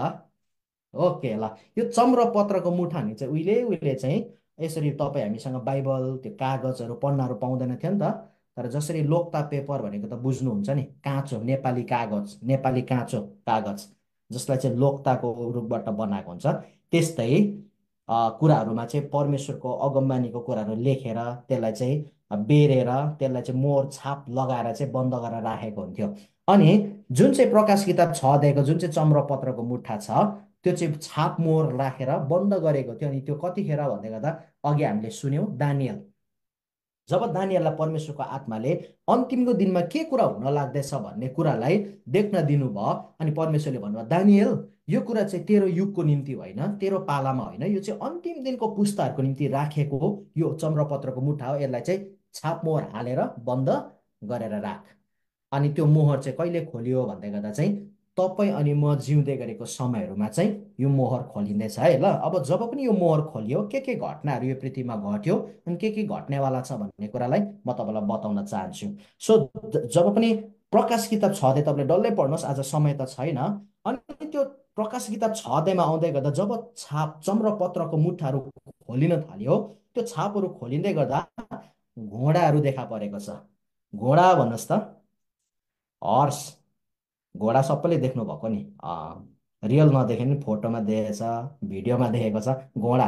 ओके ल यो चम्र पत्रको मुठा भने चाहिँ उहिले उहिले चाहिँ यसरी तपाईँ हामीसँग बाइबल त्यो कागजहरू पन्नाहरू पाउँदैन थियो नि त तर जसरी लोकता पेपर भनेको त बुझ्नुहुन्छ नि काँचो नेपाली कागज नेपाली काँचो कागज जसलाई चाहिँ लोकताको रूपबाट बनाएको हुन्छ त्यस्तै कुराहरूमा चाहिँ परमेश्वरको अगमबानीको कुराहरू लेखेर त्यसलाई चाहिँ बेरेर त्यसलाई चाहिँ मोर छाप लगाएर चाहिँ बन्द गरेर राखेको हुन्थ्यो अनि जुन चाहिँ प्रकाश किताब छ दिएको जुन चाहिँ चम्रपत्रको मुठा छ त्यो चाहिँ छाप मोर राखेर बन्द गरेको थियो अनि त्यो कतिखेर भन्दै गर्दा अघि हामीले सुन्यौँ दानियल जब दानियललाई परमेश्वरको आत्माले अन्तिमको दिनमा के कुरा हुन लाग्दैछ भन्ने कुरालाई देख्न दिनुभयो अनि परमेश्वरले भन्नुभयो दानियल यो कुरा चाहिँ तेरो युगको निम्ति होइन तेरो पालामा होइन यो चाहिँ अन्तिम दिनको पुस्ताहरूको निम्ति राखेको यो चम्रपत्रको मुठा हो यसलाई चाहिँ छाप मोहर हालेर बन्द गरेर राख अनि त्यो मोहर चाहिँ कहिले खोलियो भन्दै गर्दा चाहिँ तपाईँ अनि म जिउँदै गरेको समयहरूमा चाहिँ यो मोहर खोलिँदैछ है ल अब जब पनि यो मोहर खोलियो के के घटनाहरू यो पृथ्वीमा घट्यो अनि के के घट्नेवाला छ भन्ने कुरालाई म तपाईँलाई बताउन चाहन्छु सो जब पनि प्रकाश किताब छँदै तपाईँले डल्लै पढ्नुहोस् आज समय त छैन अनि त्यो प्रकाश किताब छँदैमा आउँदै गर्दा जब छाप चम्र पत्रको मुठाहरू खोलिन थाल्यो त्यो छापहरू खोलिँदै गर्दा घोडाहरू देखा परेको छ घोडा भन्नुहोस् त हर्स घोडा सबैले देख्नु भएको नि रियल नदेखे नि फोटोमा देखेछ भिडियोमा देखेको छ घोडा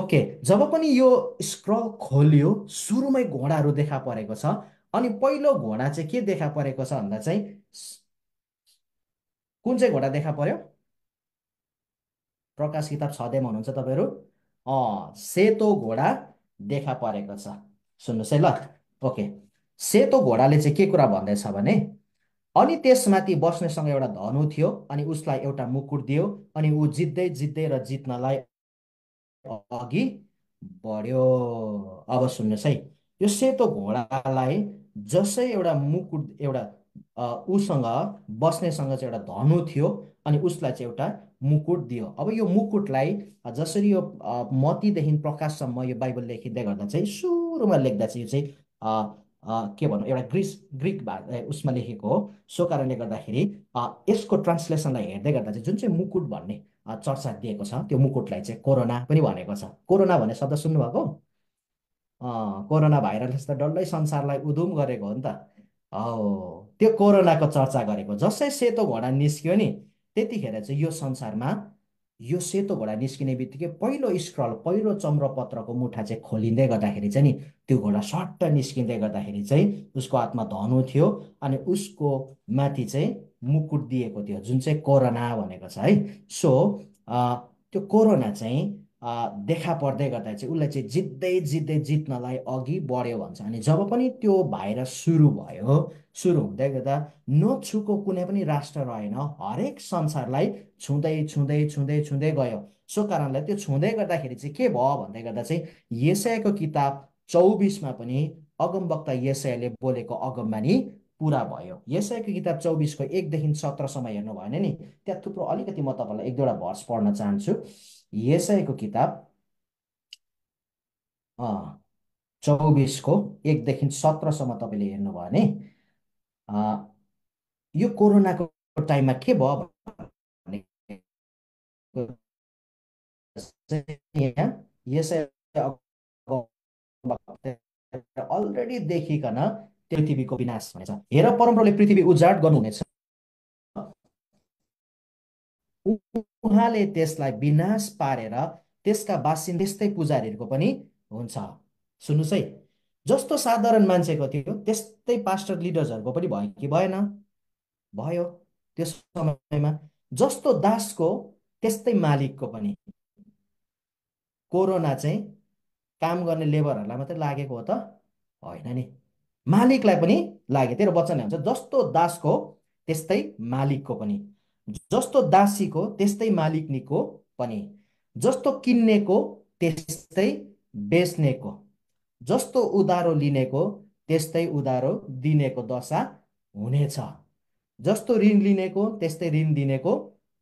ओके जब पनि यो स्क्र खोलियो सुरुमै घोडाहरू देखा परेको छ अनि पहिलो घोडा चाहिँ के देखा परेको छ भन्दा चाहिँ कुन चाहिँ घोडा देखा पर्यो प्रकाश किताब छँदैमा हुनुहुन्छ तपाईँहरू सेतो घोडा देखा परेको छ सुन्नुहोस् है ल ओके सेतो घोडाले चाहिँ के कुरा भन्दैछ भने अनि त्यसमाथि बस्नेसँग एउटा धनु थियो अनि उसलाई एउटा मुकुट दियो अनि ऊ जित्दै जित्दै र जित्नलाई अघि बढ्यो अब सुन्नुहोस् है यो सेतो घोडालाई जसै एउटा मुकुट एउटा उसँग बस्नेसँग चाहिँ एउटा धनु थियो अनि उसलाई चाहिँ एउटा मुकुट दियो अब यो मुकुटलाई जसरी यो मतीदेखि प्रकाशसम्म यो बाइबल लेखिँदै गर्दा चाहिँ सु रूपमा लेख्दा चाहिँ यो चाहिँ के भनौँ एउटा ग्रिस ग्रिक भा उसमा लेखेको हो सो कारणले गर्दाखेरि यसको ट्रान्सलेसनलाई हेर्दै गर्दा चाहिँ जुन चाहिँ मुकुट भन्ने चर्चा दिएको छ त्यो मुकुटलाई चाहिँ कोरोना पनि भनेको छ कोरोना भन्ने शब्द सुन्नुभएको कोरोना भाइरसले त डल्लै संसारलाई उधुम गरेको हो नि त हो त्यो कोरोनाको चर्चा गरेको जसै सेतो घोडा निस्क्यो नि त्यतिखेर चाहिँ यो संसारमा यो सेतो घोडा निस्किने बित्तिकै पहिलो स्क्रल पहिलो चम्रपत्रको मुठा चाहिँ खोलिँदै गर्दाखेरि चाहिँ नि त्यो घोडा सट्ट निस्किँदै गर्दाखेरि चाहिँ उसको हातमा धनु थियो अनि उसको माथि चाहिँ मुकुट दिएको थियो जुन चाहिँ कोरोना भनेको छ है सो त्यो कोरोना चाहिँ देखा पर्दै गर्दा चाहिँ उसलाई चाहिँ जित्दै जित्दै जित्नलाई अघि बढ्यो भन्छ अनि जब पनि त्यो भाइरस सुरु भयो सुरु हुँदै गर्दा नछुको कुनै पनि राष्ट्र रहेन हरेक संसारलाई छुँदै छुँदै छुँदै छुँदै गयो सो कारणले त्यो छुँदै गर्दाखेरि चाहिँ के भयो भन्दै गर्दा चाहिँ यसैको किताब चौबिसमा पनि अगमवक्ता यसैले बोलेको अगमबानी पुरा भयो यसैको किताब चौबिसको एकदेखि सत्रसम्म हेर्नु भएन भने नि त्यहाँ थुप्रो अलिकति म तपाईँलाई एक दुईवटा भर्स पढ्न चाहन्छु यसैको किताब चौबिसको एकदेखि सत्रसम्म तपाईँले हेर्नुभयो भने यो कोरोनाको टाइममा के भयो अलरेडी देखिकन पृथ्वीको विनाश हुनेछ हेर परम्पराले पृथ्वी उजाड गर्नुहुनेछ उहाँले त्यसलाई विनाश पारेर त्यसका बासिन्दा त्यस्तै पुजारीहरूको पनि हुन्छ सुन्नुहोस् है जस्तो साधारण मान्छेको थियो त्यस्तै पास्टर लिडर्सहरूको पनि भयो कि भएन भयो त्यो समयमा जस्तो दासको त्यस्तै मालिकको पनि कोरोना चाहिँ काम गर्ने लेबरहरूलाई मात्रै लागेको हो त होइन नि मालिकलाई पनि लाग्यो तेरो वचन हुन्छ जस्तो दासको त्यस्तै मालिकको पनि जस्तो दासीको त्यस्तै मालिकनीको पनि जस्तो किन्नेको त्यस्तै बेच्नेको जस्तो उधारो लिनेको त्यस्तै उधारो दिनेको दशा हुनेछ जस्तो ऋण लिनेको त्यस्तै ऋण दिनेको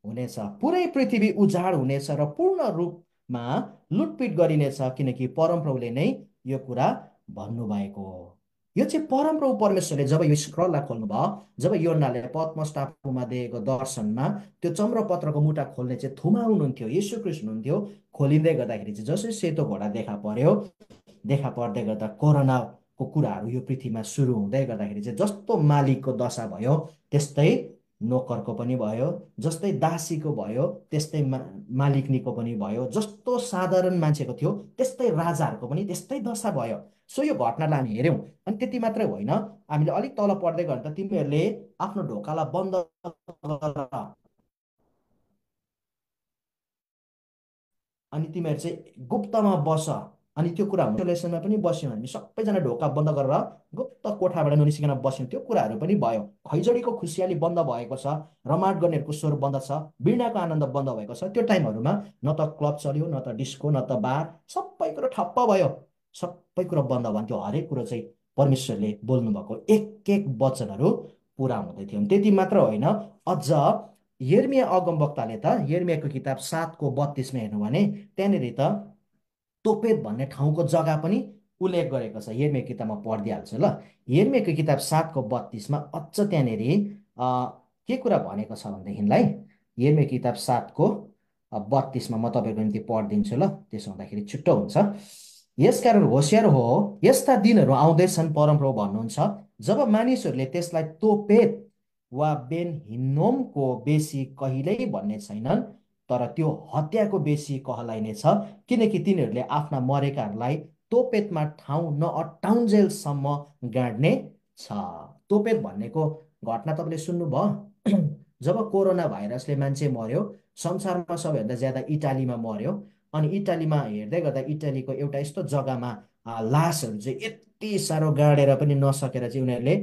हुनेछ पुरै पृथ्वी उजाड हुनेछ र पूर्ण रूपमा लुटपिट गरिनेछ किनकि परमप्रभुले नै यो कुरा भन्नुभएको हो यो चाहिँ परमप्रभु परमेश्वरले जब यो स्क्रललाई खोल्नुभयो जब योनाले पद्मस दिएको दर्शनमा त्यो चम्रपत्रको मुटा खोल्ने चाहिँ थुमा हुनुहुन्थ्यो यीशु कृष्ण हुनुहुन्थ्यो खोलिँदै गर्दाखेरि चाहिँ जसरी सेतो घोडा देखा पर्यो देखा पर्दै गर्दा कोरोनाको कुराहरू यो पृथ्वीमा सुरु हुँदै गर्दाखेरि चाहिँ जस्तो मालिकको दशा भयो त्यस्तै नोकरको पनि भयो जस्तै दासीको भयो त्यस्तै मा मालिकनीको पनि भयो जस्तो साधारण मान्छेको थियो त्यस्तै राजाहरूको पनि त्यस्तै दशा भयो सो यो घटनालाई हामी हेऱ्यौँ अनि त्यति मात्रै होइन हामीले अलिक तल पढ्दै गर्दा त तिमीहरूले आफ्नो ढोकालाई बन्द अनि तिमीहरू चाहिँ गुप्तमा बस अनि त्यो कुरा आइसोलेसनमा पनि बस्यौँ हामी सबैजना ढोका बन्द गरेर गुप्त कोठाबाट ननिस्किकन बस्यौँ त्यो कुराहरू पनि भयो खैजडीको खुसियाली बन्द भएको छ रमाट गर्नेहरूको स्वर बन्द छ बिर्णाको आनन्द बन्द भएको छ त्यो टाइमहरूमा न त क्लब चल्यो न त डिस्को न त बार सबै कुरो ठप्प भयो सबै कुरो बन्द भन्थ्यो हरेक कुरो चाहिँ परमेश्वरले बोल्नुभएको एक एक वचनहरू पुरा हुँदै थियो त्यति मात्र होइन अझ यर्मिया अगमवक्ताले त यर्मियाको किताब सातको बत्तिसमा हेर्नु भने त्यहाँनिर त तोपेत भन्ने ठाउँको जग्गा पनि उल्लेख गरेको छ हेर्मेको किताबमा पढिदिइहाल्छु ल हेर्मेको किताब सातको बत्तिसमा अझ त्यहाँनिर के कुरा भनेको छ भनेदेखिलाई हेर्मे किताब सातको बत्तिसमा म तपाईँको निम्ति पढिदिन्छु ल त्यसो हुँदाखेरि छुट्टो हुन्छ यसकारण होसियार हो यस्ता दिनहरू आउँदैछन् परमप्रभु भन्नुहुन्छ जब मानिसहरूले त्यसलाई तोपेत वा बेन हिन्नोमको बेसी कहिल्यै भन्ने छैनन् तर त्यो हत्याको बेसी कहलाइने छ किनकि तिनीहरूले आफ्ना मरेकाहरूलाई तोपेतमा ठाउँ नअटाउन्जेलसम्म गाड्ने छ तोपेत भन्नेको घटना तपाईँले सुन्नुभयो जब कोरोना भाइरसले मान्छे मर्यो संसारमा सबैभन्दा ज्यादा इटालीमा मर्यो अनि इटालीमा हेर्दै गर्दा इटालीको एउटा यस्तो जग्गामा लासहरू चाहिँ यति साह्रो गाडेर पनि नसकेर चाहिँ उनीहरूले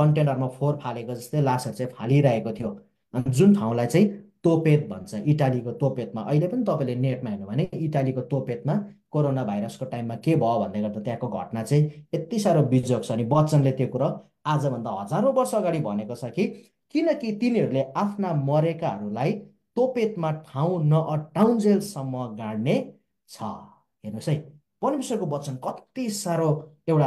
कन्टेनरमा फोहोर फालेको जस्तै लासहरू चाहिँ फालिरहेको थियो अनि जुन ठाउँलाई चाहिँ तोपेत भन्छ इटालीको तोपेतमा अहिले पनि तपाईँले नेटमा हेर्नु भने इटालीको तोपेतमा कोरोना भाइरसको टाइममा के भयो भन्दै गर्दा त्यहाँको घटना चाहिँ यति साह्रो बिजोग छ अनि बच्चनले त्यो कुरो आजभन्दा हजारौँ वर्ष अगाडि भनेको छ कि किनकि तिनीहरूले आफ्ना मरेकाहरूलाई तोपेतमा ठाउँ नअटाउन्जेलसम्म गाड्ने छ हेर्नुहोस् है परमेश्वरको वचन कति साह्रो एउटा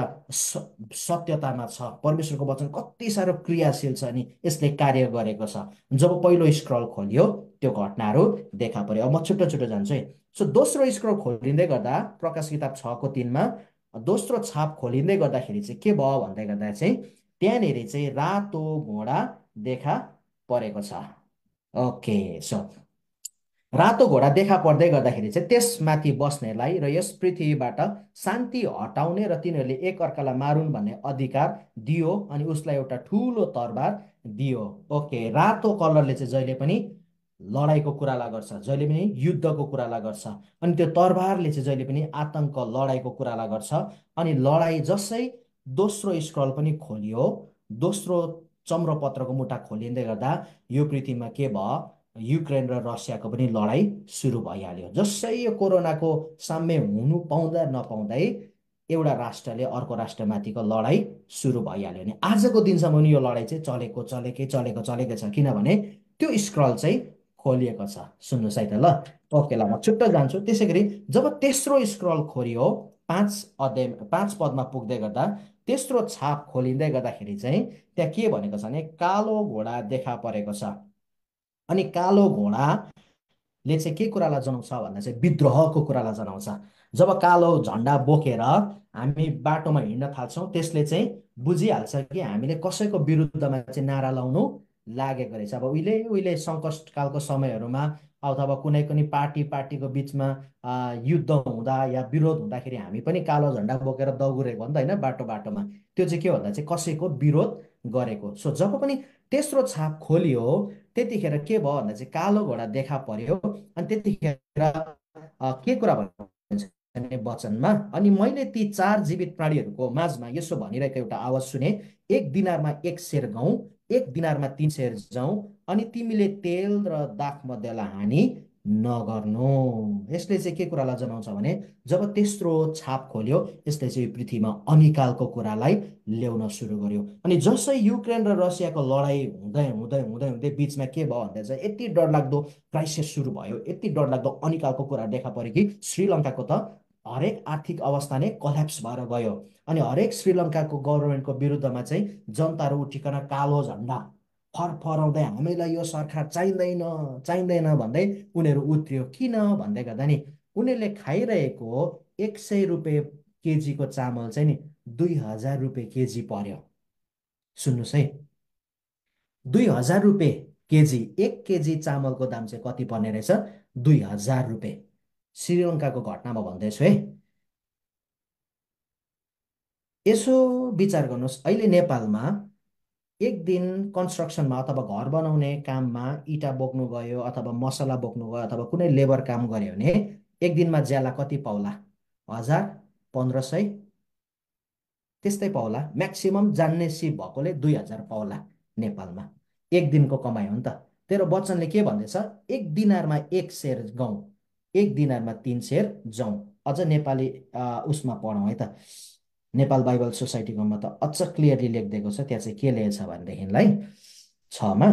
सत्यतामा छ परमेश्वरको वचन कति साह्रो क्रियाशील छ अनि यसले कार्य गरेको छ जब पहिलो स्क्रल खोलियो त्यो घटनाहरू देखा पऱ्यो अब म छुट्टो छुट्टो जान्छु है सो दोस्रो स्क्रल खोलिँदै गर्दा प्रकाश किताब छको तिनमा दोस्रो छाप खोलिँदै गर्दाखेरि चाहिँ के भयो भन्दै गर्दा चाहिँ त्यहाँनिर चाहिँ रातो घोडा देखा परेको छ ओके सो रातो घोडा देखा पर्दै गर्दाखेरि चाहिँ त्यसमाथि बस्नेलाई र यस पृथ्वीबाट शान्ति हटाउने र तिनीहरूले एकअर्कालाई मारुन् भन्ने अधिकार दियो अनि उसलाई एउटा ठुलो तरबार दियो ओके रातो कलरले चाहिँ जहिले पनि लडाइँको कुरालाई गर्छ जहिले पनि युद्धको कुरालाई गर्छ अनि त्यो तरबारले चाहिँ जहिले पनि आतङ्क लडाइँको कुरालाई गर्छ अनि लडाइँ जसै दोस्रो स्क्रल पनि खोलियो दोस्रो चम्रपत्रको मुटा खोलिँदै गर्दा यो पृथ्वीमा के भयो युक्रेन र रसियाको पनि लडाइँ सुरु भइहाल्यो जसै यो कोरोनाको साम्य हुनु पाउँदा नपाउँदै एउटा राष्ट्रले अर्को राष्ट्रमाथिको लडाइँ सुरु भइहाल्यो भने आजको दिनसम्म पनि यो लडाइँ चाहिँ चलेको चलेकै चलेको चलेकै छ किनभने त्यो स्क्रल चाहिँ खोलिएको छ सुन्नुहोस् है त ल ओके ल म छुट्टै जान्छु त्यसै गरी जब तेस्रो स्क्रल खोलियो पाँच अध्याय पाँच पदमा पुग्दै गर्दा तेस्रो छाप खोलिँदै गर्दाखेरि चाहिँ त्यहाँ के भनेको छ भने कालो घोडा देखा परेको छ अनि कालो घोडाले चाहिँ के कुरालाई जनाउँछ भन्दा चाहिँ विद्रोहको कुरालाई जनाउँछ जब कालो झन्डा बोकेर हामी बाटोमा हिँड्न थाल्छौँ त्यसले चाहिँ बुझिहाल्छ कि हामीले कसैको विरुद्धमा चाहिँ नारा लाउनु लागेको रहेछ अब उहिले उहिले सङ्कटकालको समयहरूमा अथवा कुनै कुनै पार्टी पार्टीको बिचमा युद्ध हुँदा या विरोध हुँदाखेरि हामी पनि कालो झन्डा बोकेर दौगुरेको हो नि त होइन बाटो बाटोमा त्यो चाहिँ के भन्दा चाहिँ कसैको विरोध गरेको सो जब पनि तेस्रो छाप खोलियो त्यतिखेर के भयो भन्दा चाहिँ कालो घोडा देखा पर्यो अनि त्यतिखेर के कुरा भन्ने वचनमा अनि मैले ती चार जीवित प्राणीहरूको माझमा यसो भनिरहेको एउटा आवाज सुने एक दिनारमा एक सेर गहुँ एक दिनारमा तिन सेर जाउँ अनि तिमीले तेल र दाख मध्यलाई हानी नगर्नु यसले चाहिँ के कुरालाई जनाउँछ भने जब तेस्रो छाप खोल्यो यसले चाहिँ पृथ्वीमा अनिकालको कुरालाई ल्याउन सुरु गर्यो अनि जसै युक्रेन र रसियाको लडाइँ हुँदै हुँदै हुँदै हुँदै बिचमा के भयो भन्दा चाहिँ यति डरलाग्दो क्राइसिस सुरु भयो यति डरलाग्दो अनिकालको कुरा देखा पऱ्यो कि श्रीलङ्काको त हरेक आर्थिक अवस्था नै कल्याप्स भएर गयो अनि हरेक श्रीलङ्काको गभर्मेन्टको विरुद्धमा चाहिँ जनताहरू उठिकन कालो झन्डा फरफराउँदै हामीलाई यो सरकार चाहिँदैन चाहिँदैन भन्दै उनीहरू उत्रियो किन भन्दै गर्दा नि उनीहरूले खाइरहेको एक सय रुपियाँ केजीको चामल चाहिँ नि दुई हजार रुपियाँ केजी पर्यो सुन्नुहोस् है दुई हजार रुपियाँ केजी एक केजी चामलको दाम चाहिँ कति पर्ने रहेछ दुई हजार रुपियाँ श्रीलङ्काको घटनामा भन्दैछु है यसो विचार गर्नुहोस् अहिले नेपालमा एक दिन कन्स्ट्रक्सनमा अथवा घर बनाउने काममा इँटा बोक्नु गयो अथवा मसला बोक्नु गयो अथवा कुनै लेबर काम गऱ्यो भने एक दिनमा ज्याला कति पाउला हजार पन्ध्र सय त्यस्तै पाउला म्याक्सिमम् जान्ने सिप भएकोले दुई हजार पाउला नेपालमा एक दिनको कमाइ हो नि त तेरो बच्चनले के भन्दैछ एक दिनारमा एक सेर गाउँ एक दिनारमा तिन सेर जाउँ अझ नेपाली उसमा पढौँ है त नेपाल बाइबल सोसाइटीकोमा त अझ क्लियरली लेखिदिएको छ त्यहाँ चाहिँ के लेखेछ छ भनेदेखिलाई छमा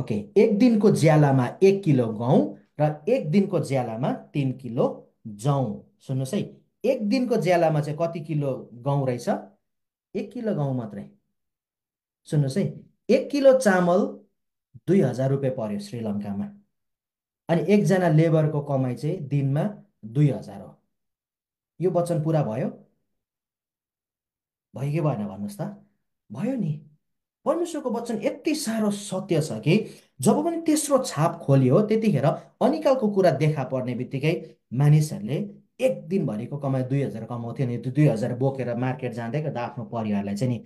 ओके एक दिनको ज्यालामा एक किलो गहुँ र एक दिनको ज्यालामा तिन किलो जौँ सुन्नुहोस् है एक दिनको ज्यालामा चाहिँ कति किलो गहुँ रहेछ एक किलो गहुँ मात्रै सुन्नुहोस् है एक किलो चामल दुई हजार रुपियाँ पर्यो श्रीलङ्कामा अनि एकजना लेबरको कमाइ चाहिँ दिनमा दुई हजार हो यो वचन पुरा भयो भयो कि भएन भन्नुहोस् त भयो नि परमेश्वरको वचन यति साह्रो सत्य छ कि जब पनि तेस्रो छाप खोलियो त्यतिखेर अनिकालको कुरा देखा पर्ने बित्तिकै मानिसहरूले एक दिनभरिको कमाइ दुई हजार कमाउँथ्यो नि त्यो दुई हजार बोकेर मार्केट जाँदै गर्दा आफ्नो परिवारलाई चाहिँ नि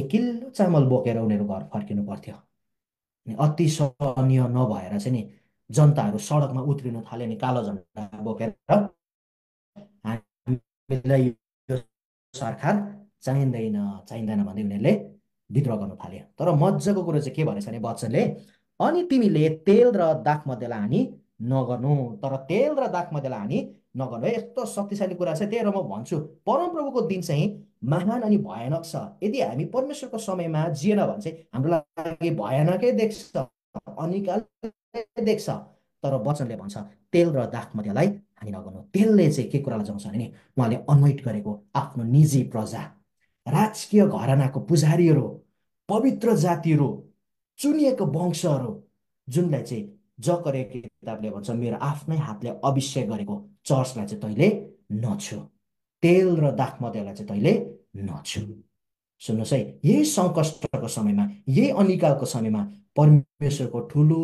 एक किलो चामल बोकेर उनीहरू घर फर्किनु पर्थ्यो अनि अति सहनीय नभएर चाहिँ नि जनताहरू सडकमा उत्रिन थाले नि कालो झन्डा बोकेर हामीलाई सरकार चाहिँदैन चाहिँदैन भन्दै उनीहरूले विद्रोह गर्नु थाले तर मजाको कुरो चाहिँ के भनेछ भने बच्चनले अनि तिमीले तेल र दाख मध्येलाई हानि नगर्नु तर तेल र दाख मध्येलाई हानि नगर्नु है यस्तो शक्तिशाली कुरा छ त्यही र म भन्छु परमप्रभुको दिन चाहिँ महान अनि भयानक छ यदि हामी परमेश्वरको समयमा जिएन भने चाहिँ हाम्रो लागि भयानकै देख्छ अनिकाल देख्छ तर वचनले भन्छ तेल र दाख मध्येलाई हानि नगर्नु तेलले चाहिँ के कुरा लजाउँछ भने उहाँले अन्वइट गरेको आफ्नो निजी प्रजा राजकीय घरानाको पुजारीहरू पवित्र जातिहरू चुनिएको वंशहरू जुनलाई चाहिँ जकरे किताबले भन्छ मेरो आफ्नै हातले अभिषेक गरेको चर्चलाई चाहिँ तैँले नछु तेल र दाख मध्येलाई चाहिँ तैँले नछु सुन्नुहोस् है यही सङ्कष्टको समयमा यही अनिकालको समयमा परमेश्वरको ठुलो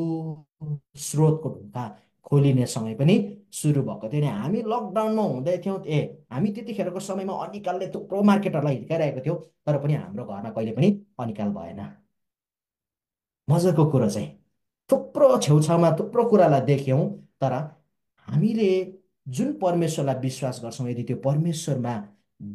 स्रोतको ढोका खोलिने समय पनि सुरु भएको थियो अनि हामी लकडाउनमा हुँदै थियौँ ए हामी त्यतिखेरको समयमा अनिकालले थुप्रो मार्केटहरूलाई हिर्काइरहेको थियो तर पनि हाम्रो घरमा कहिले पनि अनिकाल भएन मजाको कुरो चाहिँ थुप्रो छेउछाउमा थुप्रो कुरालाई देख्यौँ तर हामीले जुन परमेश्वरलाई विश्वास गर्छौँ यदि त्यो परमेश्वरमा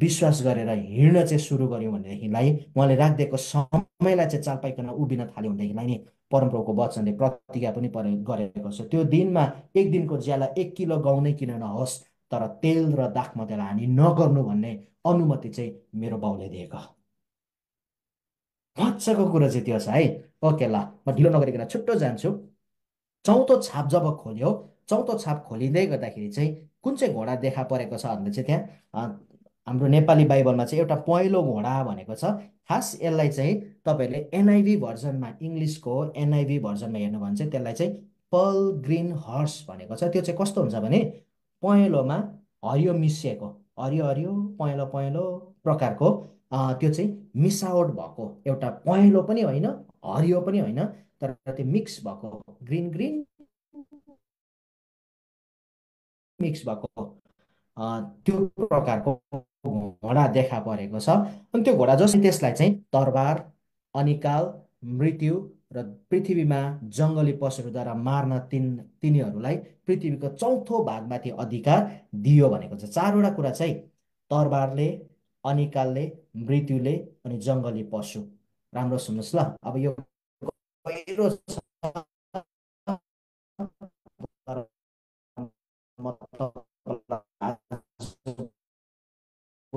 विश्वास गरेर हिँड्न चाहिँ सुरु गऱ्यौँ भनेदेखिलाई उहाँले राखिदिएको समयलाई चाहिँ चाल पाइकन उभिन थाल्यो भनेदेखिलाई नि परम्पराको वचनले प्रतिज्ञा पनि प्रयोग गरेको छ त्यो दिनमा एक दिनको ज्याला एक किलो गाउँ नै किन नहोस् तर तेल र दाखमा त्यसलाई हानि नगर्नु भन्ने अनुमति चाहिँ मेरो बाउले दिएको मजाको कुरो चाहिँ त्यो छ है ओके ल म ढिलो नगरिकन छुट्टो जान्छु चौथो छाप जब खोल्यो चौथो छाप खोलिँदै गर्दाखेरि चाहिँ कुन चाहिँ घोडा देखा परेको छ भने चाहिँ त्यहाँ हाम्रो नेपाली बाइबलमा चाहिँ एउटा पहेँलो घोडा भनेको छ खास यसलाई चाहिँ तपाईँहरूले एनआइभी भर्जनमा इङ्ग्लिसको एनआइभी भर्जनमा हेर्नु भने चाहिँ त्यसलाई चाहिँ पल ग्रिन हर्स भनेको छ त्यो चाहिँ कस्तो हुन्छ भने पहेँलोमा हरियो मिसिएको हरियो हरियो पहेँलो पहेँलो प्रकारको त्यो चाहिँ मिसावट भएको एउटा पहेँलो पनि होइन हरियो पनि होइन तर त्यो मिक्स भएको ग्रिन ग्रिन मिक्स भएको त्यो प्रकारको घोडा देखा परेको छ अनि त्यो घोडा जसले त्यसलाई चाहिँ तरबार अनिकाल मृत्यु र पृथ्वीमा जङ्गली पशुहरूद्वारा मार्न तिन तिनीहरूलाई पृथ्वीको चौथो भागमाथि अधिकार दियो भनेको छ चारवटा कुरा चाहिँ तरबारले अनिकालले मृत्युले अनि जङ्गली पशु राम्रो सुन्नुहोस् ल अब यो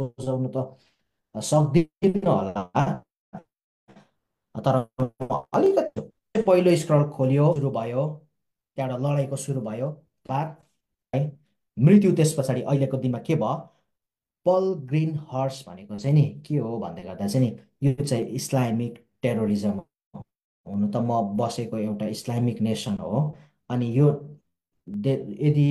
बुझाउनु त सक्दिनँ होला तर अलिकति पहिलो स्क्रल खोलियो सुरु भयो त्यहाँबाट लडाइँको सुरु भयो बाद मृत्यु त्यस पछाडि अहिलेको दिनमा के भयो पल ग्रिन हर्स भनेको चाहिँ नि के हो भन्दै गर्दा चाहिँ नि यो चाहिँ इस्लामिक टेरोरिजम हुनु त म बसेको एउटा इस्लामिक नेसन हो अनि यो यदि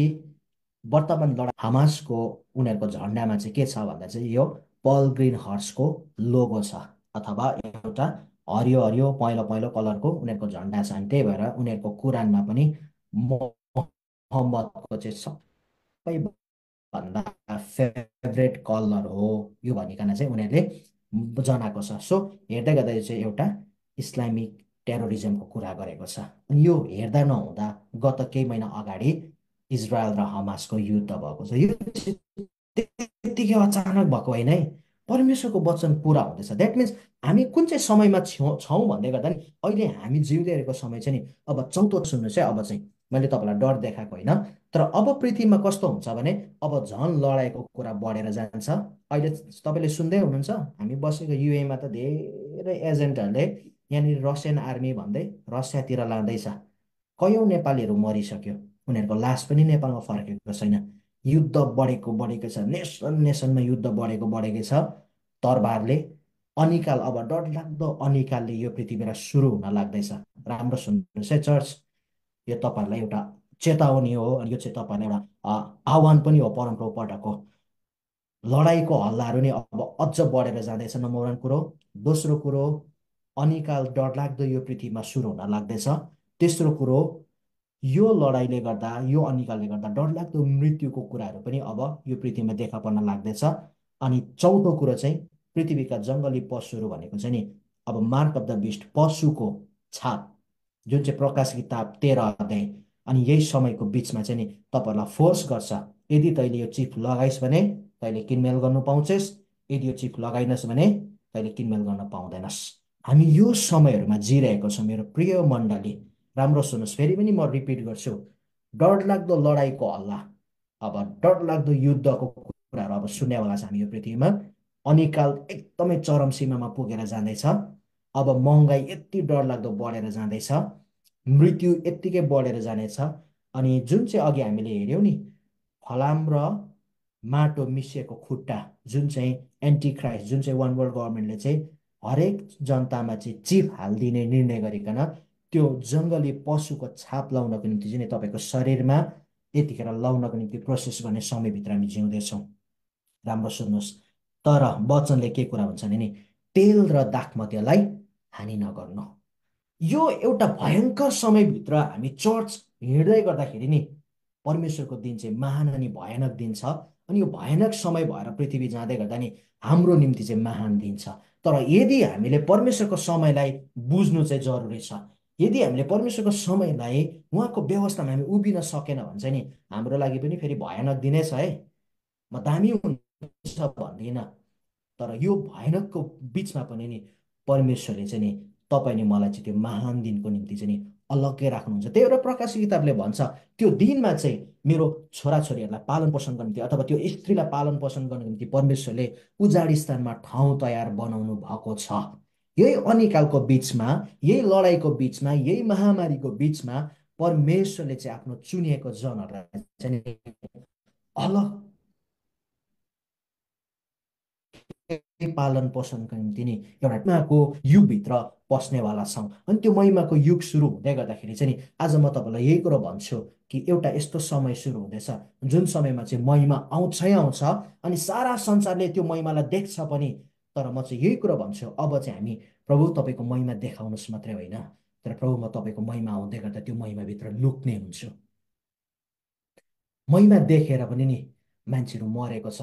वर्तमान लडा हमासको उनीहरूको झन्डामा चाहिँ के छ भन्दा चाहिँ यो पल ग्रिन हर्सको लोगो छ अथवा एउटा हरियो हरियो पहेँलो पहेँलो कलरको उनीहरूको झन्डा छ अनि त्यही भएर उनीहरूको कुरानमा पनि मोहम्मदको चाहिँ सबैभन्दा फेभरेट कलर हो यो भनिकन चाहिँ उनीहरूले जनाएको छ सो हेर्दै गर्दा चाहिँ एउटा इस्लामिक टेरोरिजमको कुरा गरेको छ यो हेर्दा नहुँदा गत केही महिना अगाडि इजरायल र हमासको युद्ध भएको छ यो त्यतिकै अचानक भएको होइन है परमेश्वरको वचन पुरा हुँदैछ द्याट मिन्स हामी कुन चाहिँ समयमा छौँ छौँ भन्दै गर्दा नि अहिले हामी जिउँदै गरेको समय चाहिँ नि अब चौथो सुन्नुहोस् चाहिँ अब चाहिँ मैले तपाईँलाई डर देखाएको होइन तर अब पृथ्वीमा कस्तो हुन्छ भने अब झन लडाइँको कुरा बढेर जान्छ अहिले तपाईँले सुन्दै हुनुहुन्छ हामी बसेको युएमा त धेरै एजेन्टहरूले यहाँनिर रसियन आर्मी भन्दै रसियातिर लाँदैछ कयौँ नेपालीहरू मरिसक्यो उनीहरूको लास पनि नेपालमा फर्केको छैन युद्ध बढेको बढेकै छ नेसन नेसनमा युद्ध बढेको बढेकै छ तरबारले अनिकाल अब डरलाग्दो अनिकालले यो पृथ्वीमा सुरु हुन लाग्दैछ राम्रो सुन्नुहोस् है चर्च यो तपाईँहरूलाई एउटा चेतावनी हो अनि यो चाहिँ तपाईँहरूलाई एउटा आह्वान पनि हो परम्परा पटकको लडाइँको हल्लाहरू नै अब अझ बढेर जाँदैछ नम्बर वान कुरो दोस्रो कुरो अनिकाल डरलाग्दो यो पृथ्वीमा सुरु हुन लाग्दैछ तेस्रो कुरो यो लडाइँले गर्दा यो अनिकालले गर्दा डरलाग्दो मृत्युको कुराहरू पनि अब यो पृथ्वीमा देखा पर्न लाग्दैछ अनि चौथो कुरो चाहिँ पृथ्वीका जङ्गली पशुहरू भनेको चाहिँ नि अब मार्क अफ द बिस्ट पशुको छाप जुन चाहिँ प्रकाश किताब तेह्र अध्याय अनि यही समयको बिचमा चाहिँ नि तपाईँहरूलाई फोर्स गर्छ यदि तैँले यो चिप लगाइस् भने तैँले किनमेल गर्नु पाउँछस् यदि यो चिप लगाइनस् भने तैँले किनमेल गर्न पाउँदैनस् हामी यो समयहरूमा जिरहेको छौँ मेरो प्रिय मण्डली राम्रो सुन्नुहोस् फेरि पनि म रिपिट गर्छु डरलाग्दो लडाइँको हल्ला अब डरलाग्दो युद्धको कुराहरू अब सुन्नेवाला छ हामी यो पृथ्वीमा अनिकाल एकदमै चरम सीमामा पुगेर जाँदैछ अब महँगाई यति डरलाग्दो बढेर जाँदैछ मृत्यु यत्तिकै बढेर जानेछ अनि जुन चाहिँ अघि हामीले हेऱ्यौँ नि फलाम र माटो मिसिएको खुट्टा जुन चाहिँ एन्टी क्राइस्ट जुन चाहिँ वान वर्ल्ड गभर्मेन्टले चाहिँ हरेक जनतामा चाहिँ चिप हालिदिने निर्णय गरिकन त्यो जङ्गली पशुको छाप लाउनको निम्ति चाहिँ तपाईँको शरीरमा यतिखेर लाउनको निम्ति प्रोसेस गर्ने समयभित्र हामी जिउँदैछौँ राम्रो सुन्नुहोस् तर वचनले के कुरा भन्छ भने नि तेल र दाखमत्यलाई हानि नगर्नु यो एउटा भयङ्कर समयभित्र हामी चर्च हिँड्दै गर्दाखेरि नि परमेश्वरको दिन चाहिँ महान अनि भयानक दिन छ अनि यो भयानक समय भएर पृथ्वी जाँदै गर्दा नि हाम्रो निम्ति चाहिँ महान दिन छ तर यदि हामीले परमेश्वरको समयलाई बुझ्नु चाहिँ जरुरी छ यदि हामीले परमेश्वरको समयलाई उहाँको व्यवस्थामा हामी उभिन सकेन भने चाहिँ नि हाम्रो लागि पनि फेरि भयानक छ है म दामी हुन्छ भन्दिनँ तर यो भयानकको बिचमा पनि नि परमेश्वरले चाहिँ नि तपाईँ मलाई चाहिँ त्यो महान दिनको निम्ति चाहिँ नि अलग्गै राख्नुहुन्छ त्यही एउटा प्रकाश किताबले भन्छ त्यो दिनमा चाहिँ मेरो छोराछोरीहरूलाई पालन पोषण गर्नु निम्ति अथवा त्यो स्त्रीलाई पालन पोषण गर्नुको निम्ति परमेश्वरले उजाड स्थानमा ठाउँ तयार बनाउनु भएको छ यही अनिकालको बिचमा यही लडाइँको बिचमा यही महामारीको बिचमा परमेश्वरले चाहिँ आफ्नो चुनिएको जनहरूलाई चाहिँ अलग पालन पोषणको निम्ति नि एउटा महिमाको युगभित्र पस्नेवाला छौँ अनि त्यो महिमाको युग सुरु हुँदै गर्दाखेरि चाहिँ नि आज म तपाईँलाई यही कुरो भन्छु कि एउटा यस्तो समय सुरु हुँदैछ जुन समयमा चाहिँ महिमा आउँछै आउँछ अनि सारा संसारले त्यो महिमालाई देख्छ पनि तर म चाहिँ यही कुरा भन्छु अब चाहिँ हामी प्रभु तपाईँको महिमा देखाउनुहोस् मात्रै होइन तर प्रभु म तपाईँको महिमा आउँदै गर्दा त्यो महिमाभित्र लुक्ने हुन्छु महिमा देखेर पनि नि मान्छेहरू मरेको छ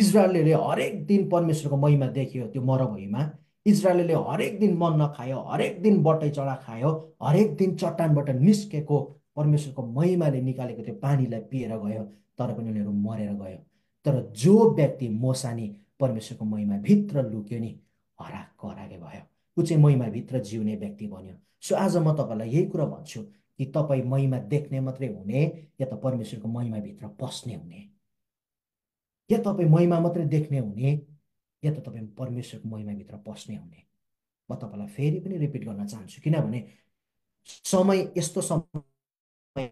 इजरायलले हरेक दिन परमेश्वरको महिमा देखियो त्यो मरभूमिमा इजरायलले हरेक दिन मन नखायो हरेक दिन बटै चढा खायो हरेक दिन चट्टानबाट निस्केको परमेश्वरको महिमाले निकालेको त्यो पानीलाई पिएर गयो तर पनि उनीहरू मरेर गयो तर जो व्यक्ति मोसानी परमेश्वरको महिमा भित्र लुक्यो नि हरा कराके भयो ऊ चाहिँ महिमा भित्र जिउने व्यक्ति बन्यो सो आज म तपाईँलाई यही कुरा भन्छु कि तपाईँ महिमा देख्ने मात्रै हुने या त परमेश्वरको महिमा भित्र पस्ने हुने या तपाईँ महिमा मात्रै देख्ने हुने या त तपाईँ परमेश्वरको महिमा भित्र पस्ने हुने म तपाईँलाई फेरि पनि रिपिट गर्न चाहन्छु किनभने समय यस्तो समय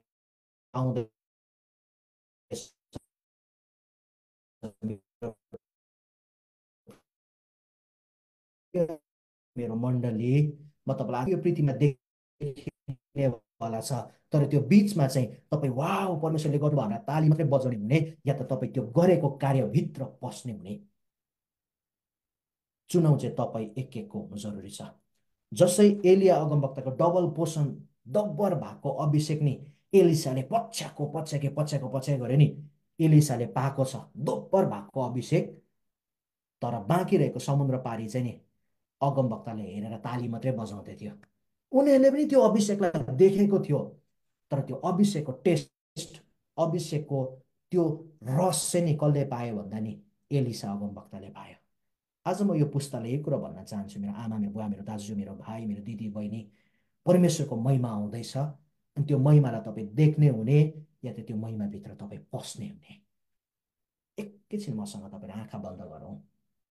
आउँदै मेरो मण्डली म तपाईँलाई यो पृथ्वीमा होला छ तर त्यो बिचमा चाहिँ तपाईँ वा परमेश्वरले गर्नु भनेर ताली मात्रै बजाउने हुने या त तपाईँ त्यो गरेको कार्यभित्र पस्ने हुने चुनाउ चाहिँ तपाईँ एक एकको हुनु जरुरी छ जसै एलिया अगमवक्ताको डबल पोषण डब्बर भएको अभिषेक नि एलिसाले पछ्याको पछ्याके पछ्याको पछ्याए गऱ्यो नि एलिसाले पाएको छ दोब्बर भएको अभिषेक तर बाँकी रहेको समुद्र पारी चाहिँ नि अगम भक्तले हेरेर ताली मात्रै बजाउँदै थियो उनीहरूले पनि त्यो अभिषेकलाई देखेको थियो तर त्यो अभिषेकको टेस्ट अभिषेकको त्यो रस चाहिँ नि कसले पायो भन्दा नि एलिसा अगम भक्तले पायो आज म यो पुस्ताले यही कुरो भन्न चाहन्छु मेरो आमा मेरो बुवा मेरो दाजु मेरो भाइ मेरो दिदी बहिनी परमेश्वरको महिमा आउँदैछ अनि त्यो महिमालाई तपाईँ देख्ने हुने या त त्यो महिमाभित्र तपाईँ पस्ने हुने एकैछिन मसँग तपाईँले आँखा बन्द गरौँ